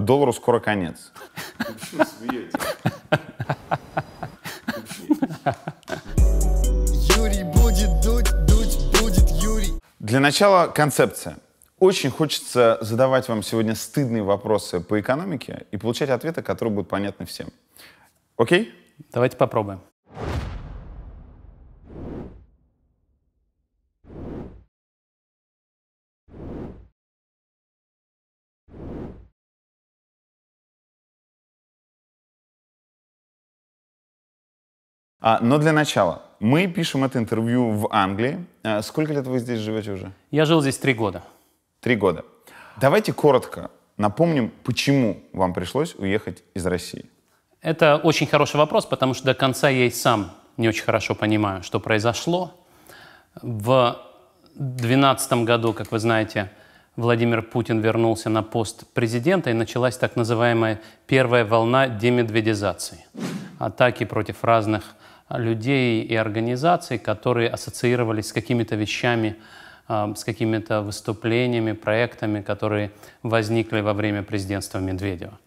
доллару скоро конец. Для начала концепция. Очень хочется задавать вам сегодня стыдные вопросы по экономике и получать ответы, которые будут понятны всем. Окей? Давайте попробуем. А, но для начала, мы пишем это интервью в Англии. А, сколько лет вы здесь живете уже? Я жил здесь три года. Три года. Давайте коротко напомним, почему вам пришлось уехать из России. Это очень хороший вопрос, потому что до конца я и сам не очень хорошо понимаю, что произошло. В 2012 году, как вы знаете, Владимир Путин вернулся на пост президента, и началась так называемая первая волна демедведизации. Атаки против разных людей и организаций, которые ассоциировались с какими-то вещами, а, с какими-то выступлениями, проектами, которые возникли во время президентства Медведева.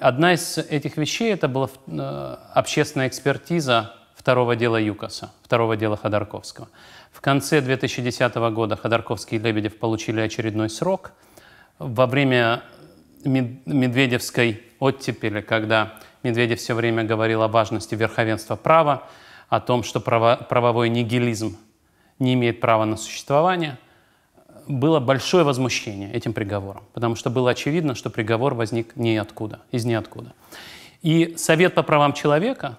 Одна из этих вещей это была э, общественная экспертиза второго дела ЮКОСа, второго дела Ходорковского. В конце 2010 года Ходорковский и Лебедев получили очередной срок. Во время медведевской оттепели, когда Медведев все время говорил о важности верховенства права, о том, что право, правовой нигилизм не имеет права на существование. Было большое возмущение этим приговором, потому что было очевидно, что приговор возник ниоткуда, из ниоткуда. И Совет по правам человека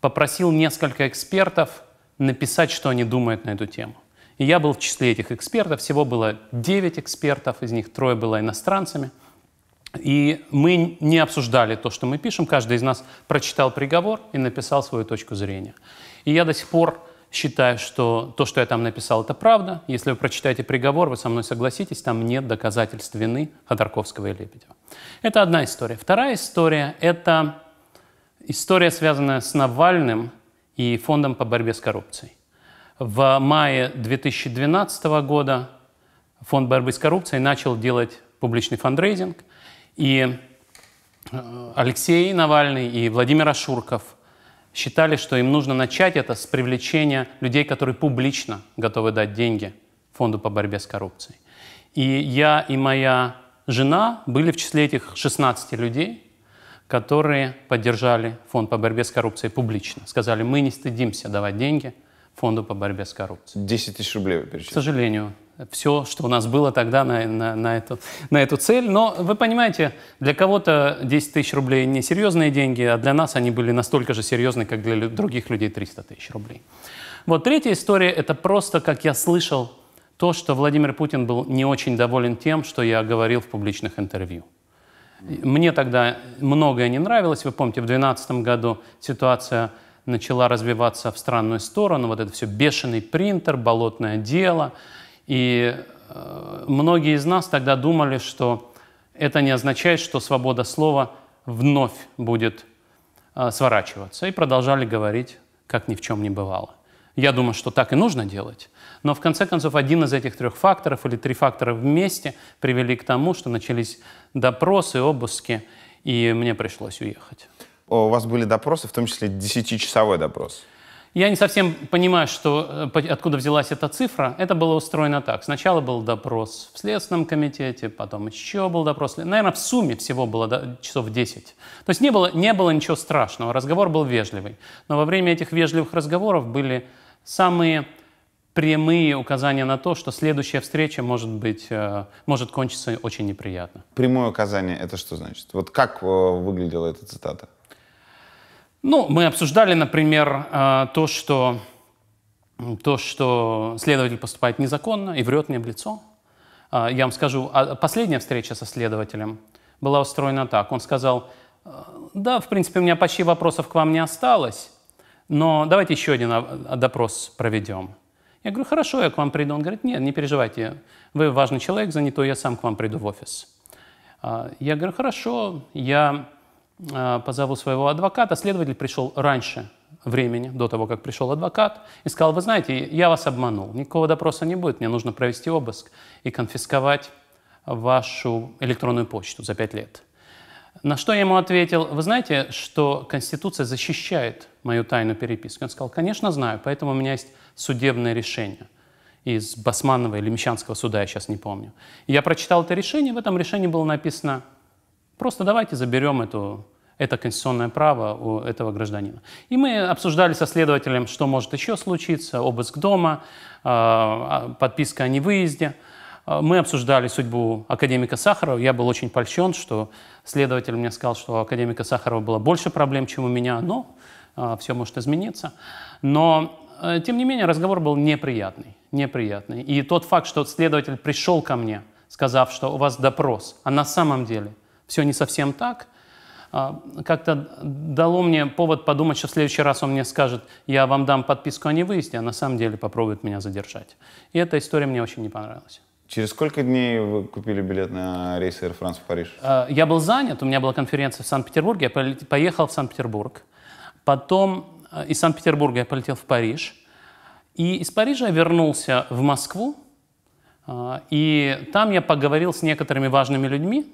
попросил несколько экспертов написать, что они думают на эту тему. И я был в числе этих экспертов. Всего было 9 экспертов, из них трое было иностранцами – и мы не обсуждали то, что мы пишем. Каждый из нас прочитал приговор и написал свою точку зрения. И я до сих пор считаю, что то, что я там написал, это правда. Если вы прочитаете приговор, вы со мной согласитесь, там нет доказательств вины Ходорковского и Лебедева. Это одна история. Вторая история – это история, связанная с Навальным и Фондом по борьбе с коррупцией. В мае 2012 года Фонд борьбы с коррупцией начал делать публичный фандрейзинг – и э, Алексей Навальный и Владимир Ашурков считали, что им нужно начать это с привлечения людей, которые публично готовы дать деньги Фонду по борьбе с коррупцией. И я и моя жена были в числе этих 16 людей, которые поддержали фонд по борьбе с коррупцией публично. Сказали, мы не стыдимся давать деньги фонду по борьбе с коррупцией. 10 тысяч рублей вы перечислили? К сожалению, все, что у нас было тогда на, на, на, эту, на эту цель. Но вы понимаете, для кого-то 10 тысяч рублей не серьезные деньги, а для нас они были настолько же серьезны, как для других людей 300 тысяч рублей. Вот третья история – это просто, как я слышал, то, что Владимир Путин был не очень доволен тем, что я говорил в публичных интервью. Мне тогда многое не нравилось. Вы помните, в 2012 году ситуация начала развиваться в странную сторону. Вот это все бешеный принтер, болотное дело – и э, многие из нас тогда думали, что это не означает, что свобода слова вновь будет э, сворачиваться, и продолжали говорить, как ни в чем не бывало. Я думаю, что так и нужно делать. Но в конце концов, один из этих трех факторов или три фактора вместе привели к тому, что начались допросы, обыски, и мне пришлось уехать. у вас были допросы, в том числе 10-часовой допрос. Я не совсем понимаю, что, э, откуда взялась эта цифра. Это было устроено так. Сначала был допрос в Следственном комитете, потом еще был допрос. Наверное, в сумме всего было часов 10. То есть не было, не было ничего страшного, разговор был вежливый. Но во время этих вежливых разговоров были самые прямые указания на то, что следующая встреча может быть, э, может кончиться очень неприятно. Прямое указание — это что значит? Вот как э, выглядела эта цитата? Ну, мы обсуждали, например, э, то, что, то, что следователь поступает незаконно и врет мне в лицо. Э, я вам скажу, а последняя встреча со следователем была устроена так. Он сказал, «Э, да, в принципе, у меня почти вопросов к вам не осталось, но давайте еще один допрос проведем. Я говорю, хорошо, я к вам приду. Он говорит, нет, не переживайте, вы важный человек, занятой, я сам к вам приду в офис. Я говорю, хорошо, я а, по своего адвоката, следователь пришел раньше времени, до того, как пришел адвокат, и сказал, вы знаете, я вас обманул, никакого допроса не будет, мне нужно провести обыск и конфисковать вашу электронную почту за пять лет. На что я ему ответил, вы знаете, что Конституция защищает мою тайную переписку? Он сказал, конечно, знаю, поэтому у меня есть судебное решение из Басманного или Мещанского суда, я сейчас не помню. И я прочитал это решение, в этом решении было написано Просто давайте заберем эту, это конституционное право у этого гражданина. И мы обсуждали со следователем, что может еще случиться, обыск дома, а, а, подписка о невыезде. А, мы обсуждали судьбу академика Сахарова. Я был очень польщен, что следователь мне сказал, что у академика Сахарова было больше проблем, чем у меня, но все может измениться. Но, тем не менее, разговор был неприятный, неприятный. И тот факт, что следователь пришел ко мне, сказав, что у вас допрос, а на самом деле все не совсем так, а, как-то дало мне повод подумать, что в следующий раз он мне скажет, я вам дам подписку о а невыезде, а на самом деле попробует меня задержать. И эта история мне очень не понравилась. Через сколько дней вы купили билет на рейс Air France в Париж? А, я был занят, у меня была конференция в Санкт-Петербурге, я поехал в Санкт-Петербург. Потом из Санкт-Петербурга я полетел в Париж. И из Парижа я вернулся в Москву, и там я поговорил с некоторыми важными людьми,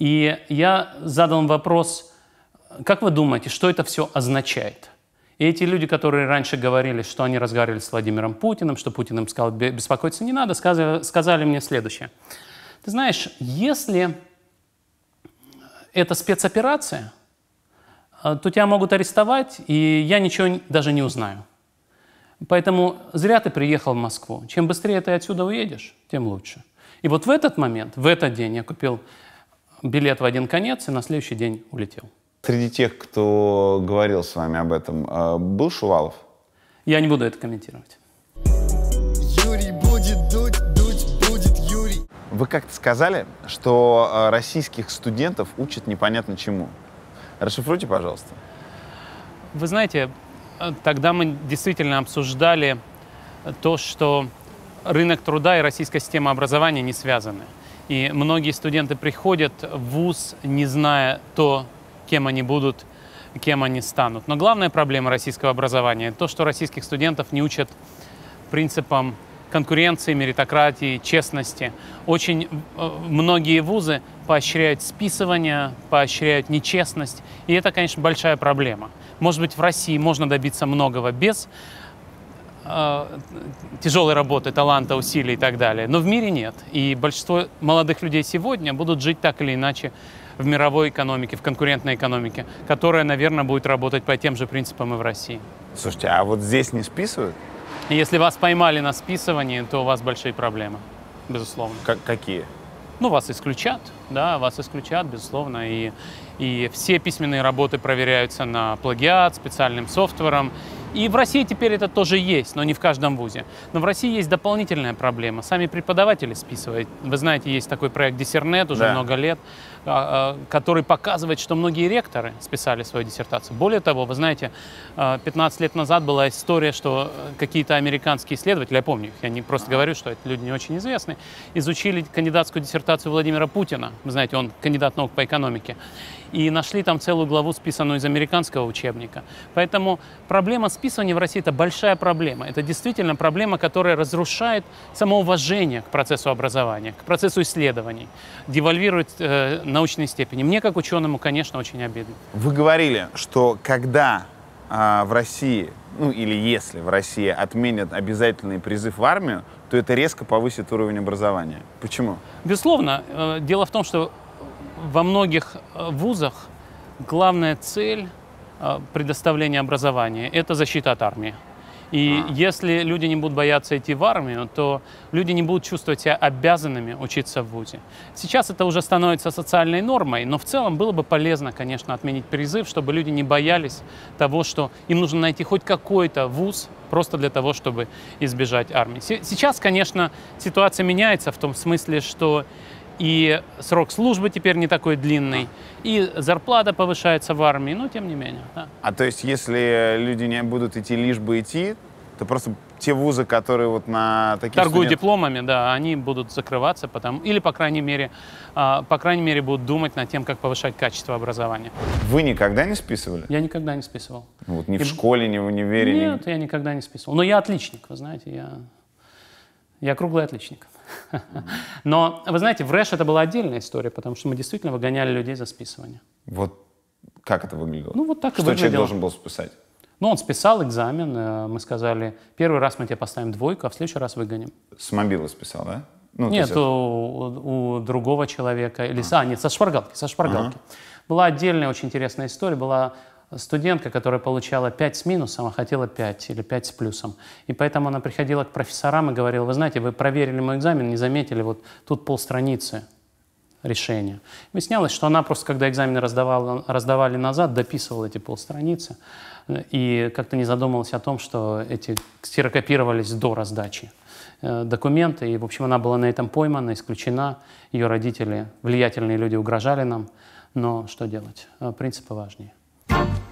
и я задал вопрос, как вы думаете, что это все означает? И эти люди, которые раньше говорили, что они разговаривали с Владимиром Путиным, что Путин им сказал, беспокоиться не надо, сказали, сказали мне следующее. Ты знаешь, если это спецоперация, э, то тебя могут арестовать, и я ничего даже не узнаю. Поэтому зря ты приехал в Москву. Чем быстрее ты отсюда уедешь, тем лучше. И вот в этот момент, в этот день я купил билет в один конец и на следующий день улетел. Среди тех, кто говорил с вами об этом, э, был Шувалов? Я не буду это комментировать. Юрий будет дуть, дуть будет Юрий. Вы как-то сказали, что э, российских студентов учат непонятно чему. Расшифруйте, пожалуйста. Вы знаете, э, тогда мы действительно обсуждали то, что рынок труда и российская система образования не связаны. И многие студенты приходят в ВУЗ, не зная то, кем они будут, кем они станут. Но главная проблема российского образования – то, что российских студентов не учат принципам конкуренции, меритократии, честности. Очень э, многие вузы поощряют списывание, поощряют нечестность, и это, конечно, большая проблема. Может быть, в России можно добиться многого без а, тяжелой работы, таланта, усилий и так далее. Но в мире нет. И большинство молодых людей сегодня будут жить так или иначе в мировой экономике, в конкурентной экономике, которая, наверное, будет работать по тем же принципам и в России. Слушайте, а вот здесь не списывают? Если вас поймали на списывании, то у вас большие проблемы, безусловно. Как, какие? Ну, вас исключат, да, вас исключат, безусловно, и, и все письменные работы проверяются на плагиат специальным софтвером, и в России теперь это тоже есть, но не в каждом вузе. Но в России есть дополнительная проблема. Сами преподаватели списывают. Вы знаете, есть такой проект Диссернет уже да. много лет, а, а, который показывает, что многие ректоры списали свою диссертацию. Более того, вы знаете, 15 а, лет назад была история, что э, какие-то американские исследователи, я помню, я не просто говорю, что это люди не очень известные, изучили кандидатскую диссертацию Владимира Путина. Вы знаете, он кандидат наук по экономике и нашли там целую главу, списанную из американского учебника. Поэтому проблема списывания в России – это большая проблема. Это действительно проблема, которая разрушает самоуважение к процессу образования, к процессу исследований, девальвирует э, научные степени. Мне, как ученому, конечно, очень обидно. Вы говорили, что когда э, в России ну или если в России отменят обязательный призыв в армию, то это резко повысит уровень образования. Почему? Безусловно. Э, дело в том, что во многих э, вузах главная цель э, предоставления образования – это защита от армии. И а. если люди не будут бояться идти в армию, то люди не будут чувствовать себя обязанными учиться в ВУЗе. Сейчас это уже становится социальной нормой, но в целом было бы полезно, конечно, отменить призыв, чтобы люди не боялись того, что им нужно найти хоть какой-то ВУЗ просто для того, чтобы избежать армии. Сейчас, конечно, ситуация меняется в том смысле, что и срок службы теперь не такой длинный, и зарплата повышается в армии, но тем не менее. Да. А то есть, если люди не будут идти лишь бы идти, то просто те вузы, которые вот на такие торгуют студент... дипломами, да, они будут закрываться, потому или по крайней мере, а, по крайней мере будут думать над тем, как повышать качество образования. Вы никогда не списывали? Я никогда не списывал. Ну вот ни И... в школе, ни в универе. Нет, ни... я никогда не списывал. Но я отличник, вы знаете, я я круглый отличник. Но, вы знаете, в Рэш это была отдельная история, потому что мы действительно выгоняли людей за списывание. Вот как это выглядело? Ну, вот так что и выглядело. Что человек должен был списать? Ну, он списал экзамен, э, мы сказали, первый раз мы тебе поставим двойку, а в следующий раз выгоним. С мобила списал, да? Ну, нет, есть... у, у, другого человека, или а. а, нет, со шпаргалки, со шпаргалки. Ага. Была отдельная очень интересная история, была студентка, которая получала 5 с минусом, а хотела 5 или 5 с плюсом. И поэтому она приходила к профессорам и говорила, вы знаете, вы проверили мой экзамен, не заметили, вот тут полстраницы решения. Выяснялось, что она просто, когда экзамены раздавала, раздавали назад, дописывала эти полстраницы и как-то не задумывалась о том, что эти ксерокопировались до раздачи э, документы. И, в общем, она была на этом поймана, исключена. Ее родители, влиятельные люди, угрожали нам. Но что делать? Э, принципы важнее. Bye.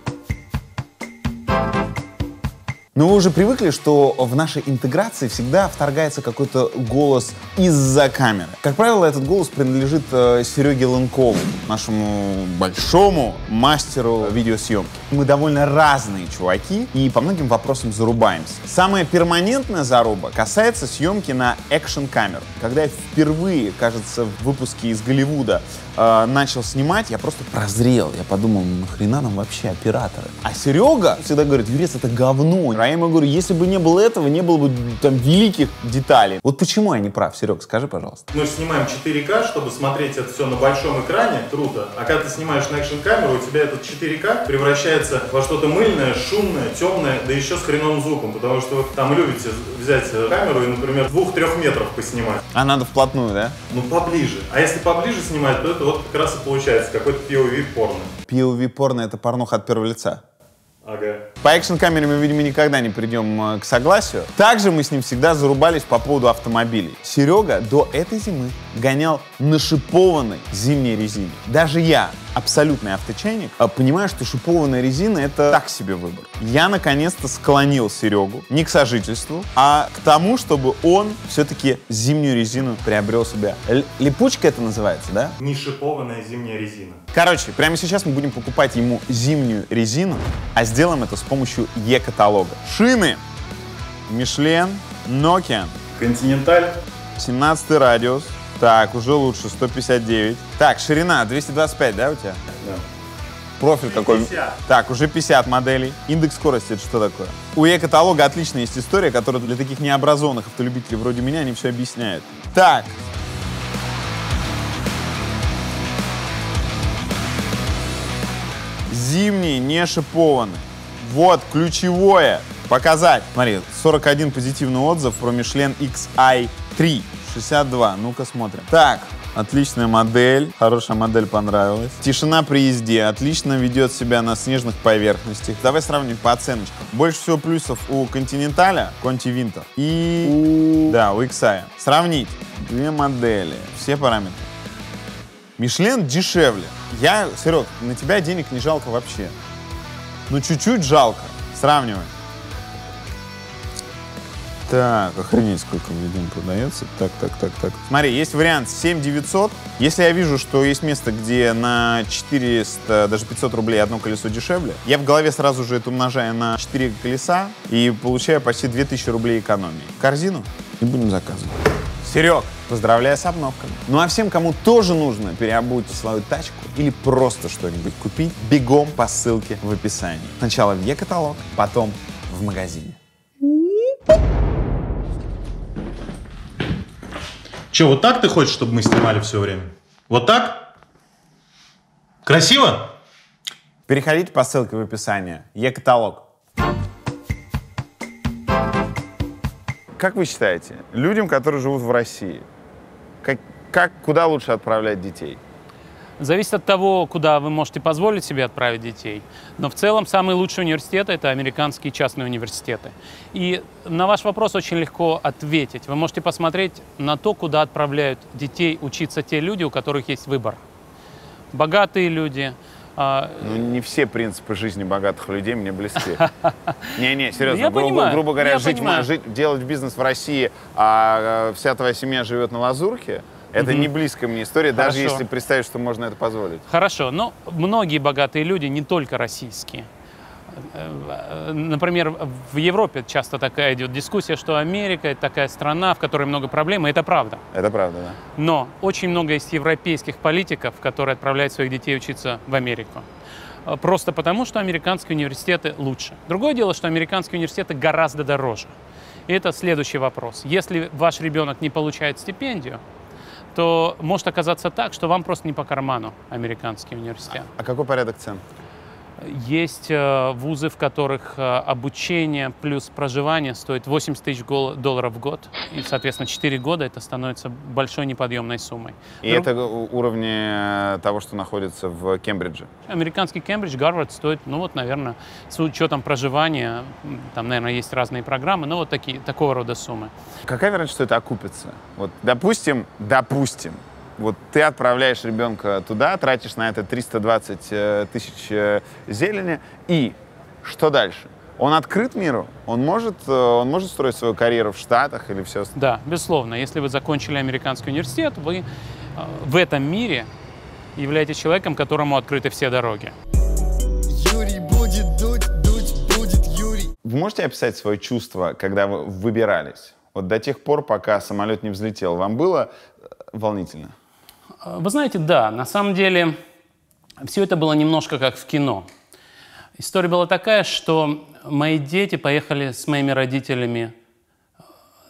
Но вы уже привыкли, что в нашей интеграции всегда вторгается какой-то голос из-за камеры. Как правило, этот голос принадлежит э, Сереге Ланкову, нашему большому мастеру видеосъемки. Мы довольно разные чуваки и по многим вопросам зарубаемся. Самая перманентная заруба касается съемки на экшн-камеру. Когда я впервые, кажется, в выпуске из Голливуда э, начал снимать, я просто прозрел. Я подумал, «Ну, нахрена нам вообще операторы? А Серега всегда говорит, Юрец, это говно я ему говорю, если бы не было этого, не было бы там великих деталей. Вот почему я не прав, Серег, скажи, пожалуйста. Мы снимаем 4К, чтобы смотреть это все на большом экране, круто. А когда ты снимаешь на экшн-камеру, у тебя этот 4К превращается во что-то мыльное, шумное, темное, да еще с хреновым звуком, потому что вы там любите взять э, камеру и, например, двух-трех метров поснимать. А надо вплотную, да? Ну, поближе. А если поближе снимать, то это вот как раз и получается какой-то POV-порно. POV-порно — это порнуха от первого лица. Ага. По экшн-камере мы, видимо, никогда не придем э, к согласию. Также мы с ним всегда зарубались по поводу автомобилей. Серега до этой зимы гонял на зимней резине. Даже я, абсолютный авточайник, а, понимаю, что шипованная резина — это так себе выбор. Я, наконец-то, склонил Серегу не к сожительству, а к тому, чтобы он все-таки зимнюю резину приобрел себе. липучка это называется, да? Не шипованная зимняя резина. Короче, прямо сейчас мы будем покупать ему зимнюю резину, а сделаем это с помощью Е-каталога. Шины! Мишлен, Nokia. Континенталь. 17 радиус. Так, уже лучше, 159. Так, ширина 225, да, у тебя? Да. Профиль 50. Так, уже 50 моделей. Индекс скорости — это что такое? У Е-каталога отличная есть история, которая для таких необразованных автолюбителей вроде меня, они все объясняют. Так, зимние, не шипованы. Вот ключевое показать. Смотри, 41 позитивный отзыв про Michelin XI3. 62. Ну-ка смотрим. Так, Отличная модель, хорошая модель понравилась. Тишина при езде, отлично ведет себя на снежных поверхностях. Давай сравним по оценочкам. Больше всего плюсов у Континенталя, Конти Винтер, и у... да, у Иксая. Сравнить две модели, все параметры. Мишлен дешевле. Я, Серег, на тебя денег не жалко вообще. Ну чуть-чуть жалко. Сравниваем. Так, охренеть, сколько ведун продается. Так, так, так, так. Смотри, есть вариант 7900. Если я вижу, что есть место, где на 400, даже 500 рублей одно колесо дешевле, я в голове сразу же это умножаю на 4 колеса и получаю почти 2000 рублей экономии. Корзину и будем заказывать. Серег, поздравляю с обновками. Ну а всем, кому тоже нужно переобуть свою тачку или просто что-нибудь купить, бегом по ссылке в описании. Сначала в Е-каталог, потом в магазине. Boop. Че, вот так ты хочешь, чтобы мы снимали все время? Вот так? Красиво? Переходите по ссылке в описании. Е-каталог. Как вы считаете, людям, которые живут в России, как, как, куда лучше отправлять детей? Зависит от того, куда вы можете позволить себе отправить детей. Но в целом самые лучшие университеты – это американские частные университеты. И на ваш вопрос очень легко ответить. Вы можете посмотреть на то, куда отправляют детей учиться те люди, у которых есть выбор. Богатые люди, а, ну, не все принципы жизни богатых людей мне близки. Не-не, серьезно, я грубо, понимаю, грубо говоря, жить, жить, делать бизнес в России, а э, вся твоя семья живет на Лазурке – это угу. не близкая мне история, Хорошо. даже если представить, что можно это позволить. Хорошо, но многие богатые люди, не только российские, например, в Европе часто такая идет дискуссия, что Америка это такая страна, в которой много проблем, и это правда. Это правда, да. Но очень много есть европейских политиков, которые отправляют своих детей учиться в Америку. Просто потому, что американские университеты лучше. Другое дело, что американские университеты гораздо дороже. И это следующий вопрос. Если ваш ребенок не получает стипендию, что может оказаться так, что вам просто не по карману американский университет. а какой порядок цен? Есть э, вузы, в которых э, обучение плюс проживание стоит 80 тысяч долларов в год. И, соответственно, 4 года это становится большой неподъемной суммой. И Друг... это уровни э, того, что находится в Кембридже? Американский Кембридж, Гарвард стоит, ну вот, наверное, с учетом проживания, там, наверное, есть разные программы, но вот такие, такого рода суммы. Какая вероятность, что это окупится? Вот, допустим, допустим, вот ты отправляешь ребенка туда, тратишь на это 320 э, тысяч э, зелени, и что дальше? Он открыт миру? Он может, э, он может строить свою карьеру в Штатах или все остальное? Да, безусловно. Если вы закончили американский университет, вы в этом мире являетесь человеком, которому открыты все дороги. Юрий будет дуть, дуть будет Юрий. Вы можете описать свое чувство, когда вы выбирались? Вот до тех пор, пока самолет не взлетел, вам было волнительно? Э, вы знаете, да, на самом деле все это было немножко как в кино. История была такая, что мои дети поехали с моими родителями э,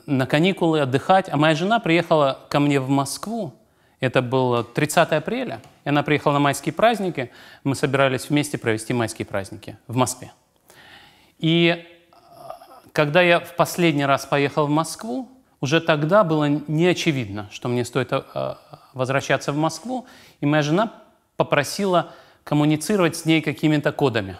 на каникулы отдыхать, а моя жена приехала ко мне в Москву. Это было 30 апреля. И она приехала на майские праздники. Мы собирались вместе провести майские праздники в Москве. И э, когда я в последний раз поехал в Москву, уже тогда было не очевидно, что мне стоит э, возвращаться в Москву, и моя жена попросила коммуницировать с ней какими-то кодами.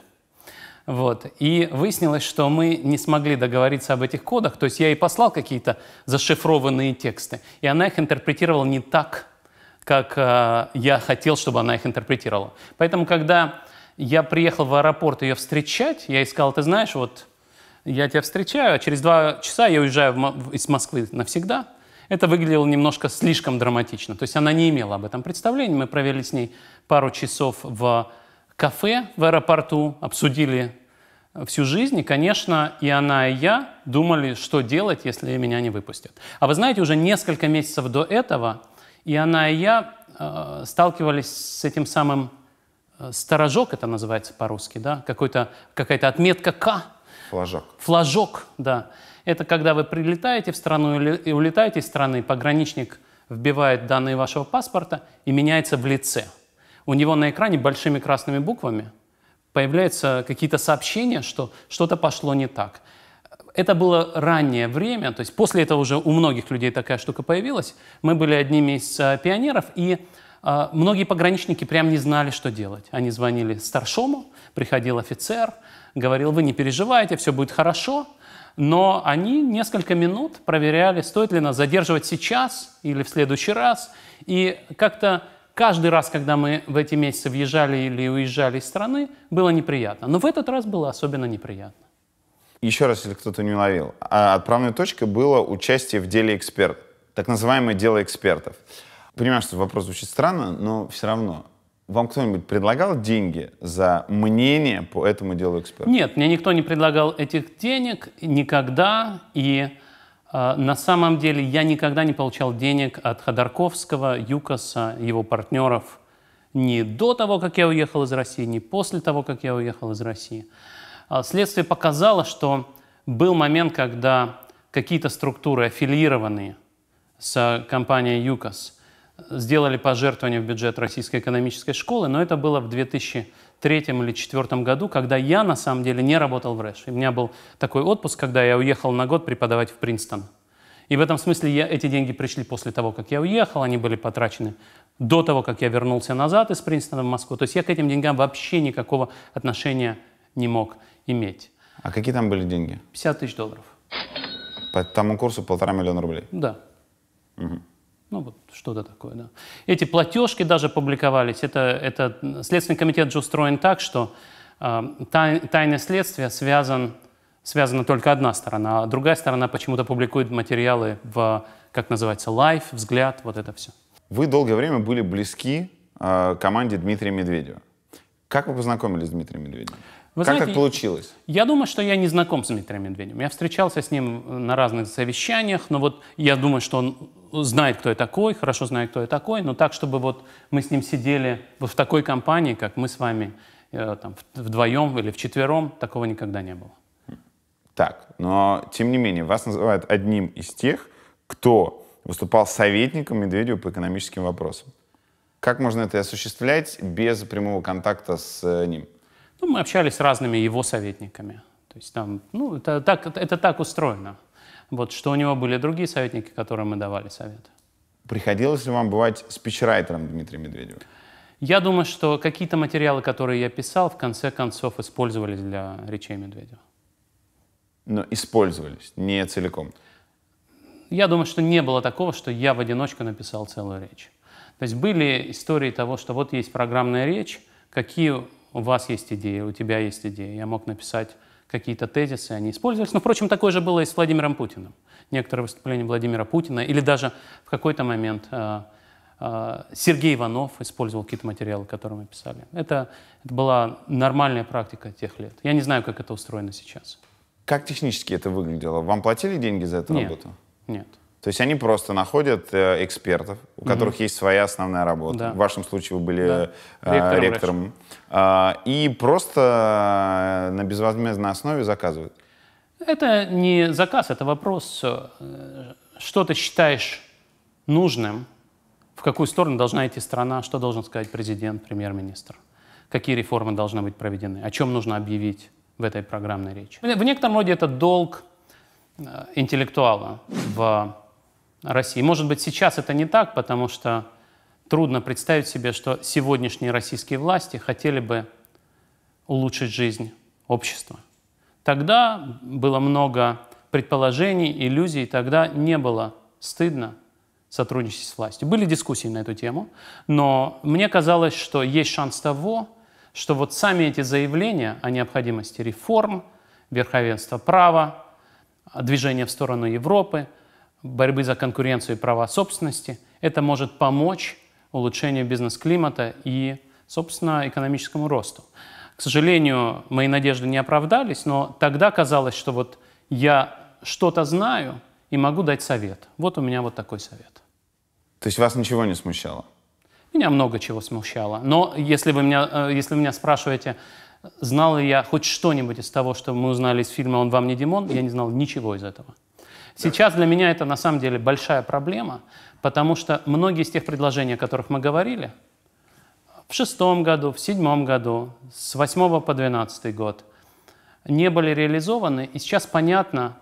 Вот. И выяснилось, что мы не смогли договориться об этих кодах, то есть я ей послал какие-то зашифрованные тексты, и она их интерпретировала не так, как э, я хотел, чтобы она их интерпретировала. Поэтому, когда я приехал в аэропорт ее встречать, я искал, ты знаешь, вот я тебя встречаю, а через два часа я уезжаю из Москвы навсегда. Это выглядело немножко слишком драматично. То есть она не имела об этом представления. Мы провели с ней пару часов в кафе в аэропорту, обсудили всю жизнь. И, конечно, и она, и я думали, что делать, если меня не выпустят. А вы знаете, уже несколько месяцев до этого и она, и я э, сталкивались с этим самым э, сторожок, это называется по-русски, да, какой-то, какая-то отметка «К», Флажок. Флажок, да. Это когда вы прилетаете в страну или улетаете из страны, пограничник вбивает данные вашего паспорта и меняется в лице. У него на экране большими красными буквами появляются какие-то сообщения, что что-то пошло не так. Это было раннее время, то есть после этого уже у многих людей такая штука появилась. Мы были одними из а, пионеров, и а, многие пограничники прям не знали, что делать. Они звонили старшому, приходил офицер, говорил, вы не переживайте, все будет хорошо, но они несколько минут проверяли, стоит ли нас задерживать сейчас или в следующий раз. И как-то каждый раз, когда мы в эти месяцы въезжали или уезжали из страны, было неприятно. Но в этот раз было особенно неприятно. Еще раз, если кто-то не уловил, а отправной точкой было участие в деле эксперт, так называемое дело экспертов. Понимаю, что вопрос звучит странно, но все равно вам кто-нибудь предлагал деньги за мнение по этому делу эксперта? Нет, мне никто не предлагал этих денег никогда. И э, на самом деле я никогда не получал денег от Ходорковского, Юкоса, его партнеров ни до того, как я уехал из России, ни после того, как я уехал из России. А следствие показало, что был момент, когда какие-то структуры, аффилированные с компанией ЮКОС, сделали пожертвование в бюджет Российской экономической школы, но это было в 2003 или 2004 году, когда я на самом деле не работал в РЭШ. у меня был такой отпуск, когда я уехал на год преподавать в Принстон. И в этом смысле я, эти деньги пришли после того, как я уехал, они были потрачены до того, как я вернулся назад из Принстона в Москву. То есть я к этим деньгам вообще никакого отношения не мог иметь. А какие там были деньги? 50 тысяч долларов. По тому курсу полтора миллиона рублей? Да. Угу. Ну, вот что-то такое, да. Эти платежки даже публиковались. Это, это Следственный комитет же устроен так, что э, тай, тайное следствие связан, связана только одна сторона, а другая сторона почему-то публикует материалы в, как называется, лайф, взгляд, вот это все. Вы долгое время были близки э, команде Дмитрия Медведева. Как вы познакомились с Дмитрием Медведевым? Вы как знаете, так получилось? Я думаю, что я не знаком с Дмитрием Медведевым. Я встречался с ним э, на разных совещаниях, но вот я думаю, что он знает, кто я такой, хорошо знает, кто я такой, но так, чтобы вот мы с ним сидели вот в такой компании, как мы с вами, э, там, вдвоем или вчетвером, такого никогда не было. Так, но тем не менее, вас называют одним из тех, кто выступал советником Медведева по экономическим вопросам. Как можно это осуществлять без прямого контакта с э, ним? Ну, мы общались с разными его советниками. То есть там, ну, это так, это так устроено. Вот, что у него были другие советники, которым мы давали советы. Приходилось ли вам бывать спичрайтером Дмитрия Медведева? Я думаю, что какие-то материалы, которые я писал, в конце концов использовались для речей Медведева. Но использовались, не целиком? Я думаю, что не было такого, что я в одиночку написал целую речь. То есть были истории того, что вот есть программная речь, какие у вас есть идея, у тебя есть идея. Я мог написать какие-то тезисы, они использовались. Но, впрочем, такое же было и с Владимиром Путиным. Некоторые выступления Владимира Путина, или даже в какой-то момент э, э, Сергей Иванов использовал какие-то материалы, которые мы писали. Это, это была нормальная практика тех лет. Я не знаю, как это устроено сейчас. Как технически это выглядело? Вам платили деньги за эту нет, работу? Нет. То есть они просто находят э, экспертов, у угу. которых есть своя основная работа. Да. В вашем случае вы были да. э, ректором. Э, и просто э, на безвозмездной основе заказывают. Это не заказ, это вопрос, э, что ты считаешь нужным, в какую сторону должна идти страна, что должен сказать президент, премьер-министр, какие реформы должны быть проведены, о чем нужно объявить в этой программной речи. В некотором роде это долг э, интеллектуала в России. Может быть, сейчас это не так, потому что трудно представить себе, что сегодняшние российские власти хотели бы улучшить жизнь общества. Тогда было много предположений, иллюзий, тогда не было стыдно сотрудничать с властью. Были дискуссии на эту тему, но мне казалось, что есть шанс того, что вот сами эти заявления о необходимости реформ, верховенства права, движения в сторону Европы – борьбы за конкуренцию и права собственности. Это может помочь улучшению бизнес-климата и, собственно, экономическому росту. К сожалению, мои надежды не оправдались, но тогда казалось, что вот я что-то знаю и могу дать совет. Вот у меня вот такой совет. То есть вас ничего не смущало? Меня много чего смущало. Но если вы меня, э, если вы меня спрашиваете, знал ли я хоть что-нибудь из того, что мы узнали из фильма «Он вам не Димон», я не знал ничего из этого. Сейчас для меня это на самом деле большая проблема, потому что многие из тех предложений, о которых мы говорили, в шестом году, в седьмом году, с восьмого по двенадцатый год, не были реализованы. И сейчас понятно,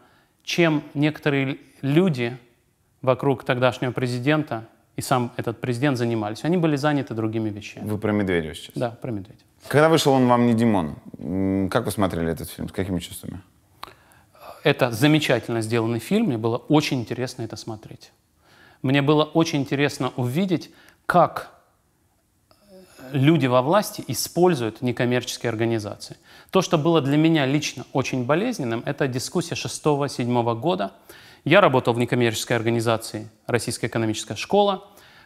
чем некоторые люди вокруг тогдашнего президента и сам этот президент занимались. Они были заняты другими вещами. Вы про Медведева сейчас? Да, про Медведева. Когда вышел он вам не Димон, как вы смотрели этот фильм? С какими чувствами? Это замечательно сделанный фильм, мне было очень интересно это смотреть. Мне было очень интересно увидеть, как э, люди во власти используют некоммерческие организации. То, что было для меня лично очень болезненным, это дискуссия 6-7 года. Я работал в некоммерческой организации «Российская экономическая школа».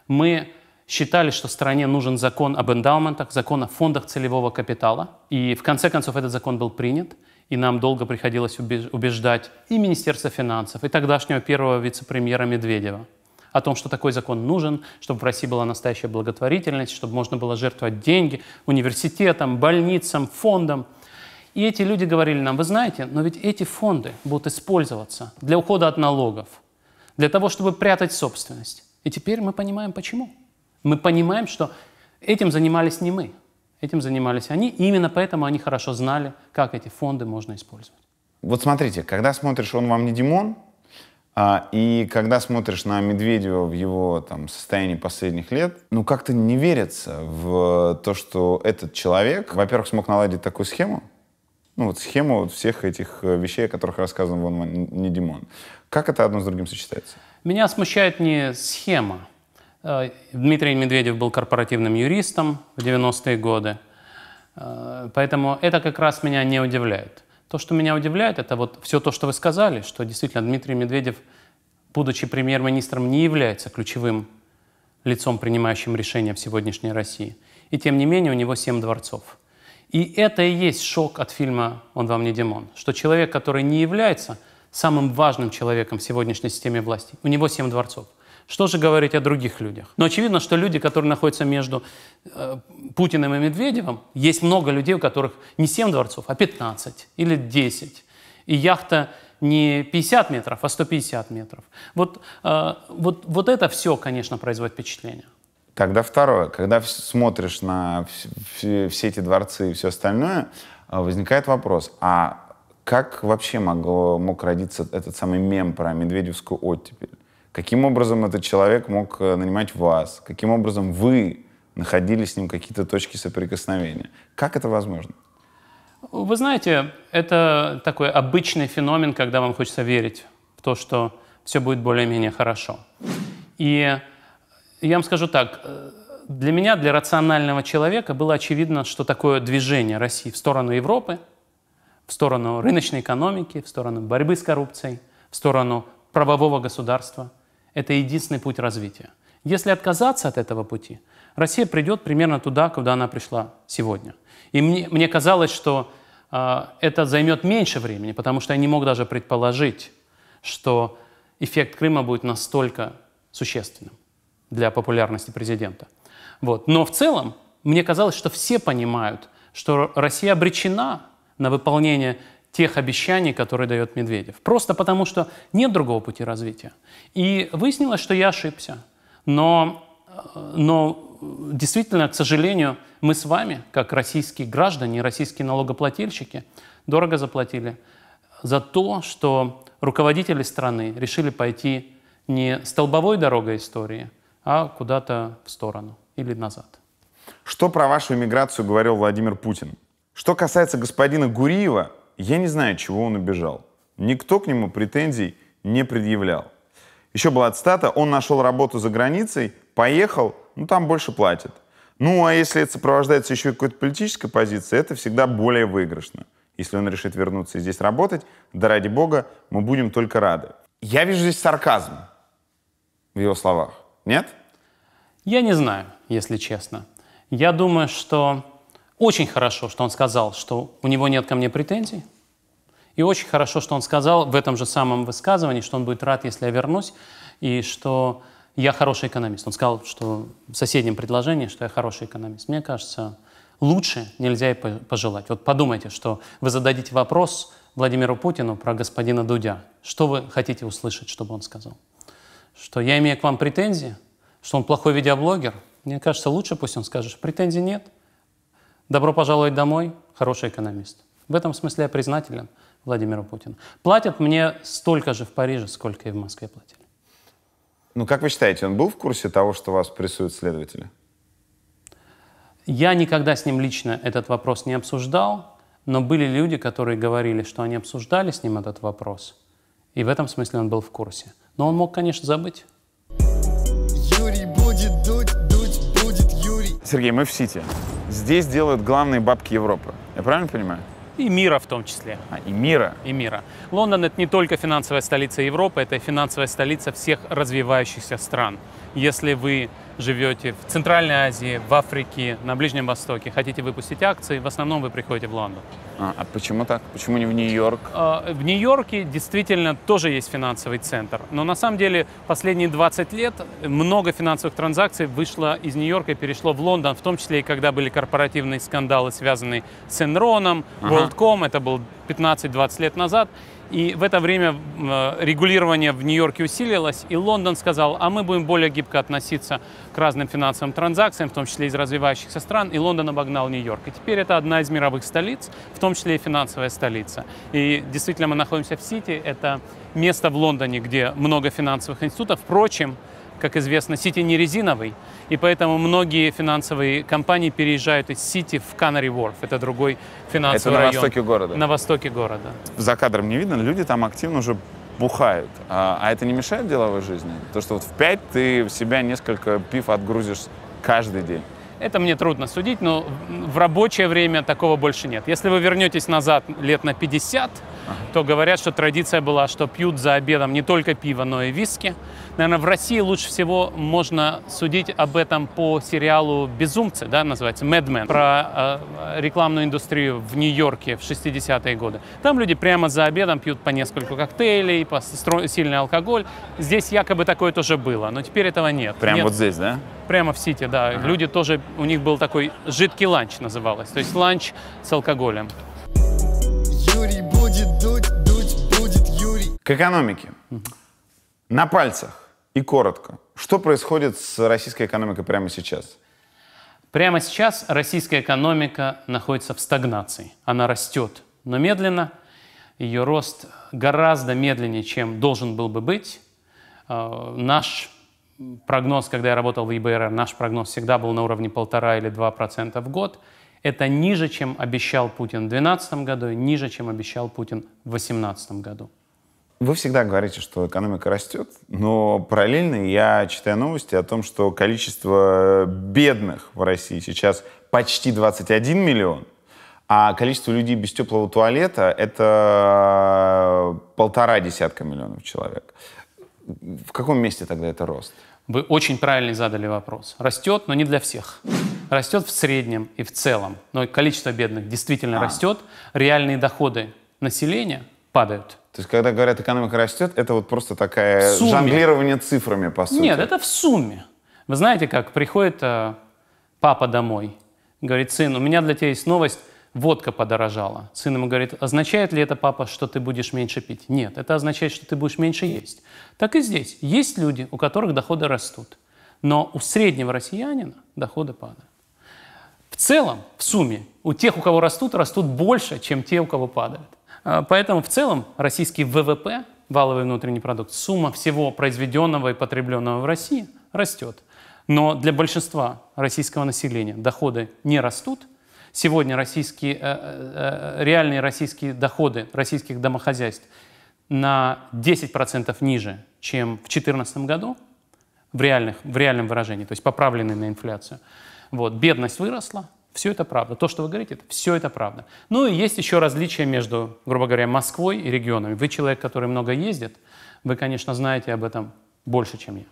Мы считали, что стране нужен закон об эндаументах, закон о фондах целевого капитала. И в конце концов этот закон был принят и нам долго приходилось убеждать и Министерство финансов, и тогдашнего первого вице-премьера Медведева о том, что такой закон нужен, чтобы в России была настоящая благотворительность, чтобы можно было жертвовать деньги университетам, больницам, фондам. И эти люди говорили нам, вы знаете, но ведь эти фонды будут использоваться для ухода от налогов, для того, чтобы прятать собственность. И теперь мы понимаем, почему. Мы понимаем, что этим занимались не мы, Этим занимались они, и именно поэтому они хорошо знали, как эти фонды можно использовать. Вот смотрите, когда смотришь «Он вам не Димон», а, и когда смотришь на Медведева в его там, состоянии последних лет, ну как-то не верится в то, что этот человек, во-первых, смог наладить такую схему, ну вот схему всех этих э, вещей, о которых рассказывал «Он вам не Димон». Как это одно с другим сочетается? Меня смущает не схема, Э, Дмитрий Медведев был корпоративным юристом в 90-е годы, э, поэтому это как раз меня не удивляет. То, что меня удивляет, это вот все то, что вы сказали, что действительно Дмитрий Медведев, будучи премьер-министром, не является ключевым лицом, принимающим решения в сегодняшней России. И тем не менее у него семь дворцов. И это и есть шок от фильма «Он вам не Димон», что человек, который не является самым важным человеком в сегодняшней системе власти, у него семь дворцов – что же говорить о других людях? Но очевидно, что люди, которые находятся между э, Путиным и Медведевым, есть много людей, у которых не 7 дворцов, а 15 или 10. И яхта не 50 метров, а 150 метров. Вот, э, вот, вот это все, конечно, производит впечатление. Тогда второе. Когда смотришь на все эти дворцы и все остальное, э, возникает вопрос, а как вообще могло, мог родиться этот самый мем про медведевскую оттепель? каким образом этот человек мог э, нанимать вас, каким образом вы находили с ним какие-то точки соприкосновения. Как это возможно? Вы знаете, это такой обычный феномен, когда вам хочется верить в то, что все будет более-менее хорошо. И я вам скажу так, э, для меня, для рационального человека было очевидно, что такое движение России в сторону Европы, в сторону рыночной экономики, в сторону борьбы с коррупцией, в сторону правового государства – это единственный путь развития. Если отказаться от этого пути, Россия придет примерно туда, куда она пришла сегодня. И мне, мне казалось, что э, это займет меньше времени, потому что я не мог даже предположить, что эффект Крыма будет настолько существенным для популярности президента. Вот. Но в целом мне казалось, что все понимают, что Россия обречена на выполнение тех обещаний, которые дает Медведев. Просто потому, что нет другого пути развития. И выяснилось, что я ошибся. Но, э, но э, действительно, к сожалению, мы с вами, как российские граждане, российские налогоплательщики, дорого заплатили за то, что руководители страны решили пойти не столбовой дорогой истории, а куда-то в сторону или назад. Что про вашу иммиграцию говорил Владимир Путин? Что касается господина Гуриева, я не знаю, чего он убежал. Никто к нему претензий не предъявлял. Еще была цитата, он нашел работу за границей, поехал, ну там больше платят. Ну а если это сопровождается еще какой-то политической позицией, это всегда более выигрышно. Если он решит вернуться и здесь работать, да ради бога, мы будем только рады. Я вижу здесь сарказм в его словах. Нет? Я не знаю, если честно. Я думаю, что очень хорошо, что он сказал, что у него нет ко мне претензий. И очень хорошо, что он сказал в этом же самом высказывании, что он будет рад, если я вернусь, и что я хороший экономист. Он сказал, что в соседнем предложении, что я хороший экономист. Мне кажется, лучше нельзя и пожелать. Вот подумайте, что вы зададите вопрос Владимиру Путину про господина Дудя. Что вы хотите услышать, чтобы он сказал? Что я имею к вам претензии? Что он плохой видеоблогер? Мне кажется, лучше пусть он скажет, что претензий нет – Добро пожаловать домой, хороший экономист. В этом смысле я признателен Владимиру Путину. Платят мне столько же в Париже, сколько и в Москве платили. Ну, как вы считаете, он был в курсе того, что вас прессуют следователи? Я никогда с ним лично этот вопрос не обсуждал, но были люди, которые говорили, что они обсуждали с ним этот вопрос. И в этом смысле он был в курсе. Но он мог, конечно, забыть. Юрий будет дуть, дуть будет Юрий. Сергей, мы в Сити. Здесь делают главные бабки Европы. Я правильно понимаю? И мира в том числе. А, и мира? И мира. Лондон – это не только финансовая столица Европы, это финансовая столица всех развивающихся стран. Если вы живете в Центральной Азии, в Африке, на Ближнем Востоке, хотите выпустить акции, в основном вы приходите в Лондон. А, а почему так? Почему не в Нью-Йорк? А, в Нью-Йорке действительно тоже есть финансовый центр, но на самом деле последние 20 лет много финансовых транзакций вышло из Нью-Йорка и перешло в Лондон, в том числе и когда были корпоративные скандалы, связанные с Enron, ага. WorldCom, это был 15-20 лет назад, и в это время э, регулирование в Нью-Йорке усилилось, и Лондон сказал, а мы будем более гибко относиться к разным финансовым транзакциям, в том числе из развивающихся стран, и Лондон обогнал Нью-Йорк. И теперь это одна из мировых столиц, в том числе и финансовая столица. И действительно мы находимся в Сити, это место в Лондоне, где много финансовых институтов. Впрочем, как известно, Сити не резиновый, и поэтому многие финансовые компании переезжают из Сити в Канари Ворф. Это другой финансовый район. Это на район. востоке города? На востоке города. За кадром не видно, люди там активно уже бухают. А, а это не мешает деловой жизни? То, что вот в пять ты в себя несколько пив отгрузишь каждый день. Это мне трудно судить, но в рабочее время такого больше нет. Если вы вернетесь назад лет на 50, то говорят, что традиция была, что пьют за обедом не только пиво, но и виски. Наверное, в России лучше всего можно судить об этом по сериалу «Безумцы», да, называется, "Mad Men", про э, рекламную индустрию в Нью-Йорке в 60-е годы. Там люди прямо за обедом пьют по нескольку коктейлей, по сильный алкоголь. Здесь якобы такое тоже было, но теперь этого нет. Прямо нет. вот здесь, да? прямо в Сити, да. Ага. Люди тоже, у них был такой жидкий ланч называлось, то есть ланч с алкоголем. Юрий будет дуть, дуть будет Юрий. К экономике. Угу. На пальцах и коротко, что происходит с российской экономикой прямо сейчас? Прямо сейчас российская экономика находится в стагнации. Она растет, но медленно. Ее рост гораздо медленнее, чем должен был бы быть. Э, наш прогноз, когда я работал в ИБР, наш прогноз всегда был на уровне 1,5 или 2% в год. Это ниже, чем обещал Путин в 2012 году, ниже, чем обещал Путин в 2018 году. Вы всегда говорите, что экономика растет, но параллельно я читаю новости о том, что количество бедных в России сейчас почти 21 миллион, а количество людей без теплого туалета — это полтора десятка миллионов человек. В каком месте тогда это рост? Вы очень правильно задали вопрос. Растет, но не для всех. Растет в среднем и в целом, но количество бедных действительно а. растет. Реальные доходы населения падают. То есть, когда говорят, экономика растет, это вот просто такая жонглирование цифрами, по сути. Нет, это в сумме. Вы знаете, как приходит э, папа домой, говорит, сын, у меня для тебя есть новость, водка подорожала. Сын ему говорит, означает ли это, папа, что ты будешь меньше пить? Нет, это означает, что ты будешь меньше есть. Так и здесь. Есть люди, у которых доходы растут, но у среднего россиянина доходы падают. В целом, в сумме, у тех, у кого растут, растут больше, чем те, у кого падают. А, поэтому в целом российский ВВП, валовый внутренний продукт, сумма всего произведенного и потребленного в России растет. Но для большинства российского населения доходы не растут. Сегодня российские, э, э, э, реальные российские доходы российских домохозяйств на 10% ниже, чем в 2014 году в, реальных, в реальном выражении, то есть поправленные на инфляцию. Вот. Бедность выросла, все это правда. То, что вы говорите, это, все это правда. Ну и есть еще различия между, грубо говоря, Москвой и регионами. Вы человек, который много ездит, вы, конечно, знаете об этом больше, чем я.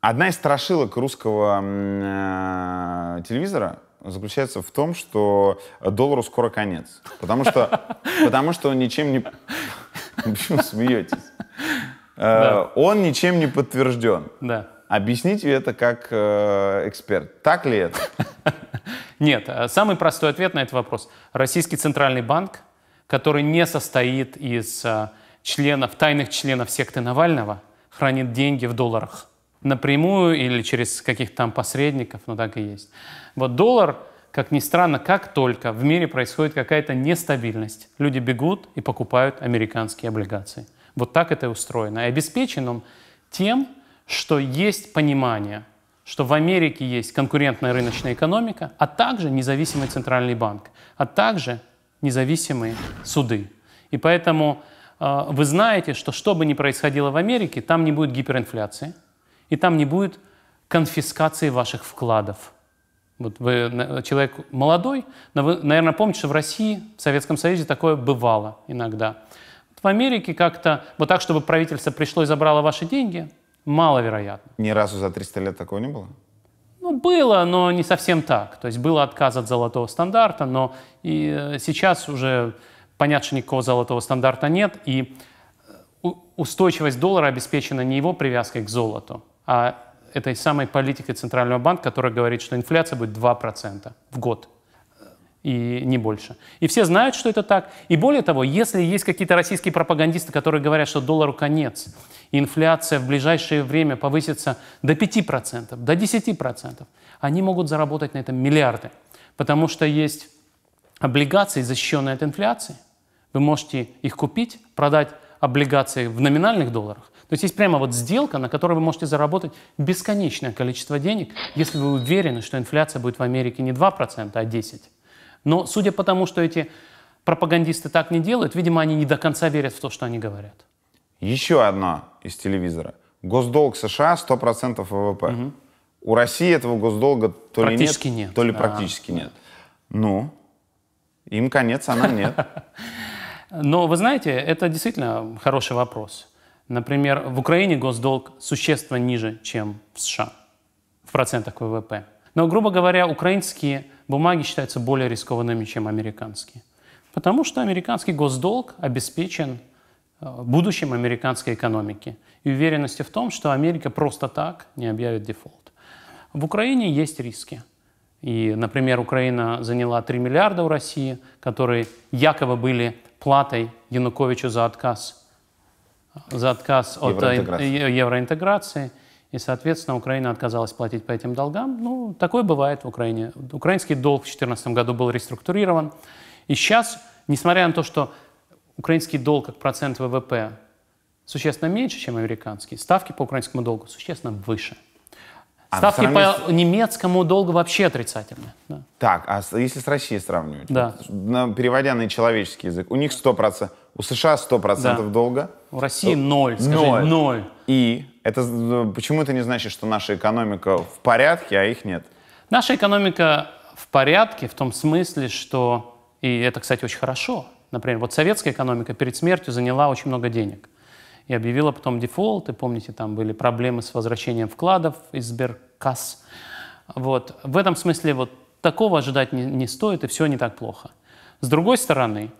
Одна из страшилок русского э, телевизора заключается в том, что доллару скоро конец. Потому что, потому что он ничем не... Почему смеетесь? Э, да. Он ничем не подтвержден. Да. Объясните это как э, эксперт. Так ли это? Нет, э, самый простой ответ на этот вопрос. Российский центральный банк, который не состоит из э, членов, тайных членов секты Навального, хранит деньги в долларах. Напрямую или через каких-то там посредников, но ну, так и есть. Вот доллар, как ни странно, как только в мире происходит какая-то нестабильность, люди бегут и покупают американские облигации. Вот так это и устроено. И обеспечен он тем, что есть понимание – что в Америке есть конкурентная рыночная экономика, а также независимый центральный банк, а также независимые суды. И поэтому э, вы знаете, что что бы ни происходило в Америке, там не будет гиперинфляции, и там не будет конфискации ваших вкладов. Вот вы человек молодой, но вы, наверное, помните, что в России, в Советском Союзе такое бывало иногда. В Америке как-то вот так, чтобы правительство пришло и забрало ваши деньги, Маловероятно. Ни разу за 300 лет такого не было? Ну, было, но не совсем так. То есть было отказ от золотого стандарта, но и э, сейчас уже понятно, что никакого золотого стандарта нет, и э, устойчивость доллара обеспечена не его привязкой к золоту, а этой самой политикой Центрального банка, которая говорит, что инфляция будет 2% в год и не больше. И все знают, что это так. И более того, если есть какие-то российские пропагандисты, которые говорят, что доллару конец, инфляция в ближайшее время повысится до 5%, до 10%, они могут заработать на этом миллиарды. Потому что есть облигации, защищенные от инфляции. Вы можете их купить, продать облигации в номинальных долларах. То есть есть прямо вот сделка, на которой вы можете заработать бесконечное количество денег, если вы уверены, что инфляция будет в Америке не 2%, а 10%. Но судя по тому, что эти пропагандисты так не делают, видимо, они не до конца верят в то, что они говорят. Еще одно из телевизора. Госдолг США 100% ВВП. Угу. У России этого госдолга то ли нет, нет, то ли да. практически нет. Ну, им конец, а нам нет. Но вы знаете, это действительно хороший вопрос. Например, в Украине госдолг существенно ниже, чем в США в процентах ВВП. Но, грубо говоря, украинские бумаги считаются более рискованными, чем американские. Потому что американский госдолг обеспечен э, будущем американской экономики и уверенности в том, что Америка просто так не объявит дефолт. В Украине есть риски. И, например, Украина заняла 3 миллиарда у России, которые якобы были платой Януковичу за отказ, э, за отказ от евроинтеграции. Э, евроинтеграции. И, соответственно, Украина отказалась платить по этим долгам. Ну, такое бывает в Украине. Украинский долг в 2014 году был реструктурирован. И сейчас, несмотря на то, что украинский долг как процент ВВП существенно меньше, чем американский, ставки по украинскому долгу существенно выше. А ставки а сравнить... по немецкому долгу вообще отрицательные. Да. Так, а если с Россией сравнивать? Да. Вот, переводя на человеческий язык, у них 100%, у США 100% да. долга. У России 0, скажи, 0. 0. И? Это ну, почему то не значит, что наша экономика в порядке, а их нет? Наша экономика в порядке в том смысле, что, и это, кстати, очень хорошо, например, вот советская экономика перед смертью заняла очень много денег и объявила потом дефолт, и помните, там были проблемы с возвращением вкладов из Сберкас. Вот. В этом смысле вот такого ожидать не, не стоит, и все не так плохо. С другой стороны,